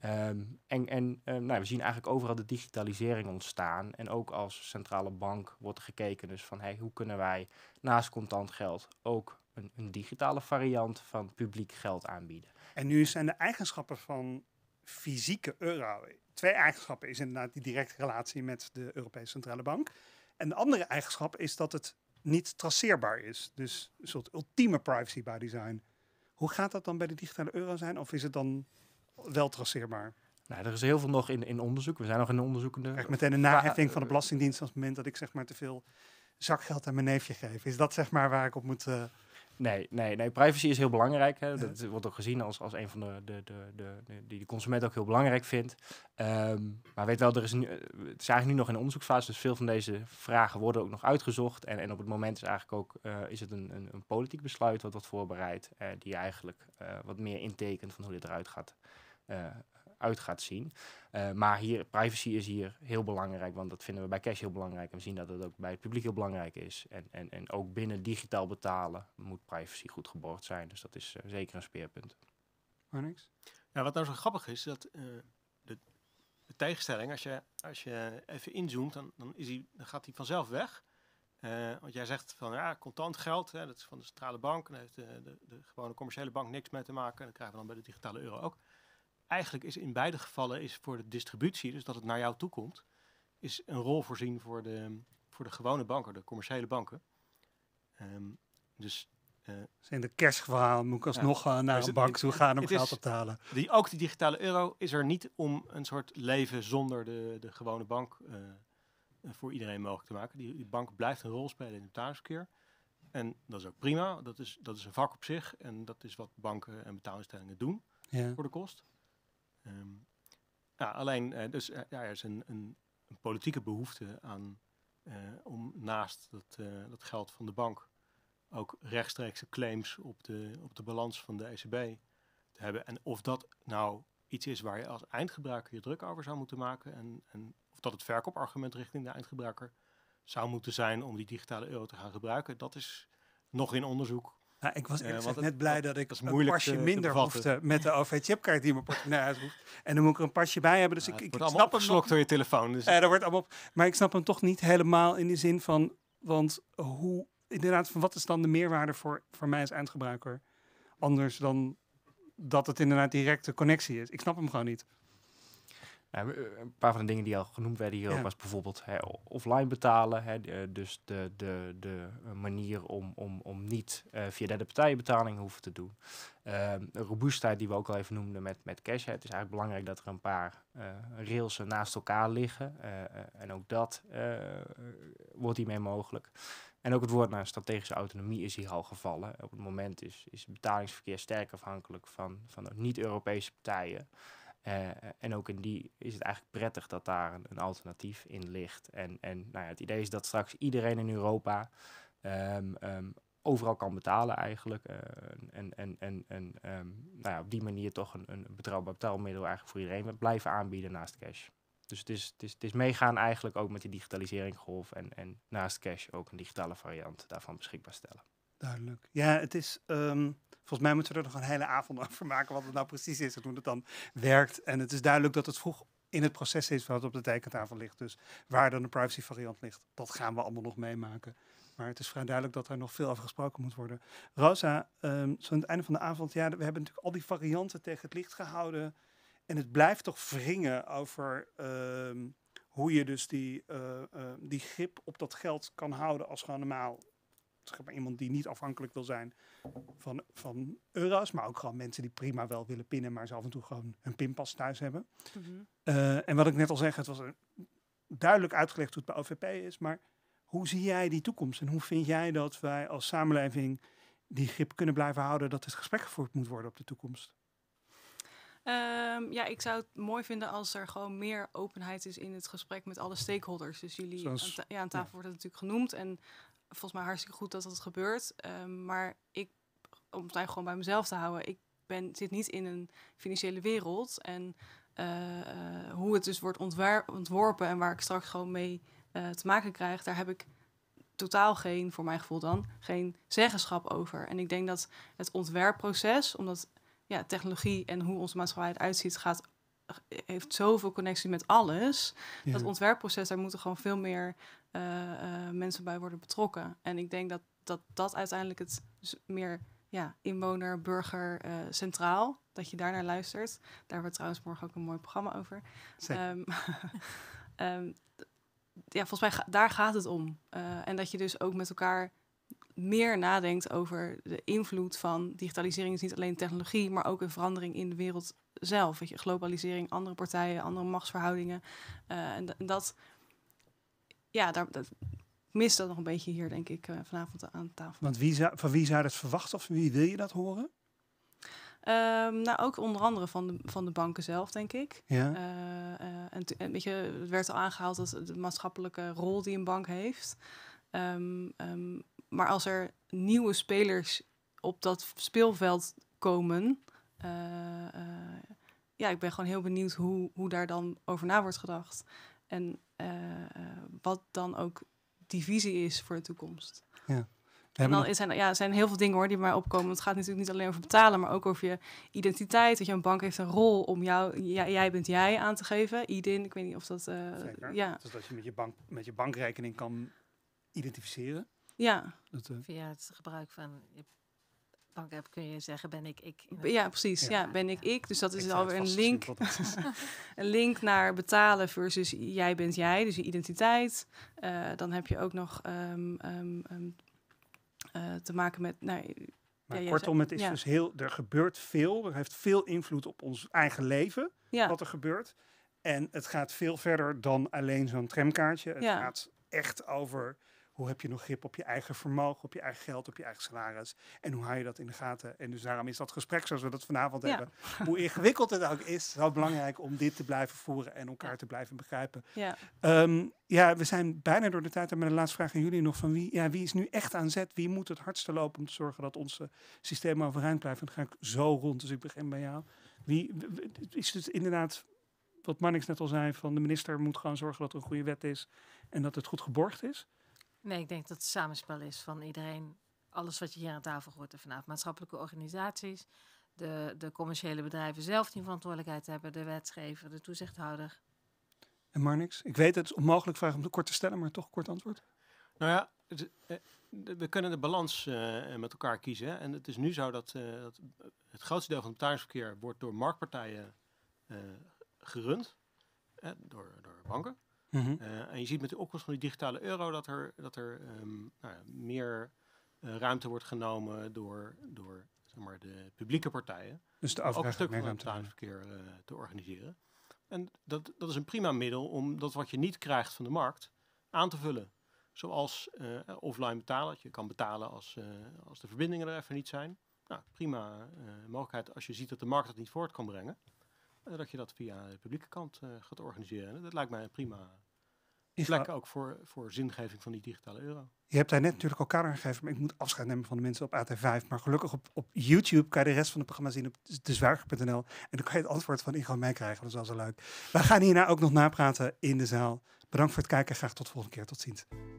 Ehm, en en ehm, nou, we zien eigenlijk overal de digitalisering ontstaan. En ook als centrale bank wordt gekeken dus van hey, hoe kunnen wij naast contant geld ook een, een digitale variant van publiek geld aanbieden. En nu zijn de eigenschappen van fysieke euro. Twee eigenschappen is inderdaad die directe relatie met de Europese Centrale Bank. En de andere eigenschap is dat het niet traceerbaar is. Dus een soort ultieme privacy by design. Hoe gaat dat dan bij de digitale euro zijn? Of is het dan wel traceerbaar. Nou, er is heel veel nog in, in onderzoek. We zijn nog in onderzoekende. meteen een naheffing van de Belastingdienst op het moment dat ik zeg maar te veel zakgeld aan mijn neefje geef. Is dat zeg maar waar ik op moet. Eh, Nee, nee, nee, privacy is heel belangrijk. Hè. Dat wordt ook gezien als, als een van de, de, de, de, die de consument ook heel belangrijk vindt. Ehm, maar weet wel, er is nu, eh, het is eigenlijk nu nog in de onderzoeksfase, dus veel van deze vragen worden ook nog uitgezocht. En, en op het moment is eigenlijk ook eh, is het een, een, een, politiek besluit wat wordt voorbereid, eh, die eigenlijk wat meer intekent van hoe dit eruit gaat uit gaat zien. Eh, maar hier, privacy is hier heel belangrijk, want dat vinden we bij cash heel belangrijk. En we zien dat het ook bij het publiek heel belangrijk is. En, en, en ook binnen digitaal betalen moet privacy goed geborgd zijn. Dus dat is eh, zeker een speerpunt. Maar niks? Ja, wat nou zo grappig is, dat eh, de, de, tegenstelling, als je, als je even inzoomt, dan, dan, is die, dan gaat die vanzelf weg. want jij zegt van ja, contant geld, hè, dat is van de centrale bank. En heeft de, de, de, gewone commerciële bank niks mee te maken. En dat krijgen we dan bij de digitale euro ook eigenlijk is in beide gevallen is voor de distributie, dus dat het naar jou toe komt, is een rol voorzien voor de, voor de gewone banken, de commerciële banken. Ehm, dus uh, zijn de kerstverhaal moet ik alsnog eh, naar dus een bank toe gaan om geld op te halen. Die, ook die digitale euro is er niet om een soort leven zonder de, de gewone bank eh, voor iedereen mogelijk te maken. Die, bank blijft een rol spelen in de betalingsverkeer. En dat is ook prima. Dat is, dat is een vak op zich. En dat is wat banken en betaalinstellingen doen ja. voor de kost. Ehm, ja, alleen, eh, dus eh, ja, er is een, een, politieke behoefte aan eh, om naast dat, dat geld van de bank ook rechtstreekse claims op de, op de balans van de ECB te hebben. En of dat nou iets is waar je als eindgebruiker je druk over zou moeten maken. En, en of dat het verkoopargument richting de eindgebruiker zou moeten zijn om die digitale euro te gaan gebruiken. Dat is nog in onderzoek. Nou, ik was net blij dat ik een pasje te, minder te hoefde met de OV-chipkaart die mijn portemonnee uitroept. En dan moet ik er een pasje bij hebben. Dus ik, ik, snap hem slok door je telefoon. Dus. Uh, dat wordt allemaal op. Maar ik snap hem toch niet helemaal in de zin van, want hoe, inderdaad, van wat is dan de meerwaarde voor, voor mij als eindgebruiker? Anders dan dat het inderdaad directe connectie is. Ik snap hem gewoon niet. Eh, een paar van de dingen die al genoemd werden hier ja. was bijvoorbeeld hè, offline betalen. Hè, dus de, de, de eh, manier om, om, om niet eh, via derde partijen betalingen hoeven te doen. Uh, robuustheid die we ook al even noemden met, met cash. Hè. Het is eigenlijk belangrijk dat er een paar uh, rails naast elkaar liggen. en ook dat wordt hiermee mogelijk. En ook het woord naar strategische autonomie is hier al gevallen. Op het moment is, is betalingsverkeer sterk afhankelijk van, van niet-Europese partijen. Eh, en ook in die is het eigenlijk prettig dat daar een, een alternatief in ligt. En, en nou ja, het idee is dat straks iedereen in Europa ehm, ehm, overal kan betalen eigenlijk. Uh, en en, en, en ehm, nou ja, op die manier toch een, een betrouwbaar betaalmiddel eigenlijk voor iedereen blijven aanbieden naast cash. Dus het is, het, is, het is meegaan eigenlijk ook met die digitaliseringsgolf en, en naast cash ook een digitale variant daarvan beschikbaar stellen. Duidelijk. Ja, het is. Volgens mij moeten we er nog een hele avond [laughs] over maken wat het nou precies is en hoe het dan werkt. En het is duidelijk dat het vroeg in het proces is wat op de tekentafel ligt. Dus waar dan de privacy variant ligt, dat gaan we allemaal nog meemaken. Maar het is vrij duidelijk dat er nog veel over gesproken moet worden. Rosa, um, zo aan het einde van de avond, ja, we hebben natuurlijk al die varianten tegen het licht gehouden. En het blijft toch wringen over ehm, hoe je dus die, uh, die grip op dat geld kan houden als gewoon normaal iemand die niet afhankelijk wil zijn van, van euro's, maar ook gewoon mensen die prima wel willen pinnen, maar zelf af en toe gewoon hun pinpas thuis hebben. Mhm. Eh, en wat ik net al zeg, het was eh, duidelijk uitgelegd hoe het bij OVP is, maar hoe zie jij die toekomst en hoe vind jij dat wij als samenleving die grip kunnen blijven houden dat het gesprek gevoerd moet worden op de toekomst? Ehm, ja, ik zou het mooi vinden als er gewoon meer openheid is in het gesprek met alle stakeholders. Dus jullie aan, ja, aan, tafel wordt het natuurlijk genoemd. En volgens mij hartstikke goed dat dat gebeurt. Ehm, maar ik, om het nou gewoon bij mezelf te houden, ik ben, zit niet in een financiële wereld. En eh, eh, hoe het dus wordt ontworpen en waar ik straks gewoon mee eh, te maken krijg, daar heb ik totaal geen, voor mijn gevoel dan, geen zeggenschap over. En ik denk dat het ontwerpproces, omdat ja, technologie en hoe onze maatschappij eruit ziet, gaat heeft zoveel connectie met alles. Dat ontwerpproces, daar moeten gewoon veel meer eh, eh, mensen bij worden betrokken. En ik denk dat dat, dat uiteindelijk het meer ja, inwoner, burger uh, centraal, dat je daar naar luistert. Daar wordt we trouwens morgen ook een mooi programma over. Um, [laughs] ja, volgens mij daar gaat het om. en dat je dus ook met elkaar meer nadenkt over de invloed van digitalisering. is niet alleen technologie, maar ook een verandering in de wereld zelf. Weet je, globalisering, andere partijen, andere machtsverhoudingen. Uh, en, dat, ja, daar, dat mist dat nog een beetje hier, denk ik, eh, vanavond aan tafel. Want wie zou, van wie zou dat verwachten of wie wil je dat horen? Ehm, nou, ook onder andere van de, van de banken zelf, denk ik. Ja. Eh, en, en weet je, het werd al aangehaald dat de maatschappelijke rol die een bank heeft. Um, maar als er nieuwe spelers op dat speelveld komen. Eh, eh, ja, ik ben gewoon heel benieuwd hoe, hoe daar dan over na wordt gedacht. En eh, wat dan ook die visie is voor de toekomst. Ja. En dan zijn, ja, zijn heel veel dingen hoor, die mij opkomen. Het gaat natuurlijk niet alleen over betalen, maar ook over je identiteit. Dat je een bank heeft een rol om jou, jij, jij bent jij aan te geven. IDIN, ik weet niet of dat. Uh, ja. Dus dat je met je, bank, met je bankrekening kan identificeren. Ja. Eh, Via het gebruik van bankapp kun je zeggen, ben ik ik. Ja, precies. Ja, ben ik ik. Dus dat is alweer een link, [laughs] [laughs] een link naar betalen versus jij bent jij, dus je identiteit. Eh, dan heb je ook nog ehm, ehm, ehm, eh, te maken met... Nou, maar ja, kortom, het is dus heel, er gebeurt veel. Er heeft veel invloed op ons eigen leven, wat er gebeurt. En het gaat veel verder dan alleen zo'n tramkaartje. Het gaat echt over hoe heb je nog grip op je eigen vermogen, op je eigen geld, op je eigen salaris? En hoe haal je dat in de gaten? En dus daarom is dat gesprek zoals we dat vanavond hebben. Hoe ingewikkeld het ook is, zo belangrijk om dit te blijven voeren en elkaar te blijven begrijpen. Ja, ehm, ja we zijn bijna door de tijd. En mijn laatste vraag aan jullie nog: van wie, ja, wie is nu echt aan zet? Wie moet het hardste lopen om te zorgen dat onze systemen overeind blijven? En dan ga ik zo rond, dus ik begin bij jou. Wie is het inderdaad wat Marnix net al zei, van de minister moet gewoon zorgen dat er een goede wet is en dat het goed geborgd is. Nee, ik denk dat het samenspel is van iedereen. Alles wat je hier aan tafel hoort, vanavond maatschappelijke organisaties, de, de commerciële bedrijven zelf die verantwoordelijkheid hebben, de wetgever, de toezichthouder. En Marnix, Ik weet het is onmogelijk vraag om te kort te stellen, maar toch kort antwoord. Nou ja, eh, we kunnen de balans eh, met elkaar kiezen. En het is nu zo dat, eh, dat het grootste deel van het betalingsverkeer wordt door marktpartijen gerund, door, door banken. Mhm. Eh, en je ziet met de opkomst van die digitale euro dat er, dat er ehm, nou ja, meer eh, ruimte wordt genomen door, door zeg maar, de publieke partijen. Dus de ook een stuk van het betalingsverkeer eh, te organiseren. En dat, dat is een prima middel om dat wat je niet krijgt van de markt aan te vullen. Zoals offline betalen. Dat Je kan betalen als, als de verbindingen er even niet zijn. Nou, prima mogelijkheid als je ziet dat de markt het niet voort kan brengen. En eh, dat je dat via de publieke kant eh, gaat organiseren. Dat lijkt mij een prima plek ook voor, voor zingeving van die digitale euro. Je hebt daar net natuurlijk elkaar aan gegeven, maar ik moet afscheid nemen van de mensen op AT5. Maar gelukkig op, op YouTube kan je de rest van het programma zien op dezwager.nl. En dan kan je het antwoord van Ingo meekrijgen. Dat is wel zo leuk. We gaan hierna ook nog napraten in de zaal. Bedankt voor het kijken. Graag tot de volgende keer. Tot ziens.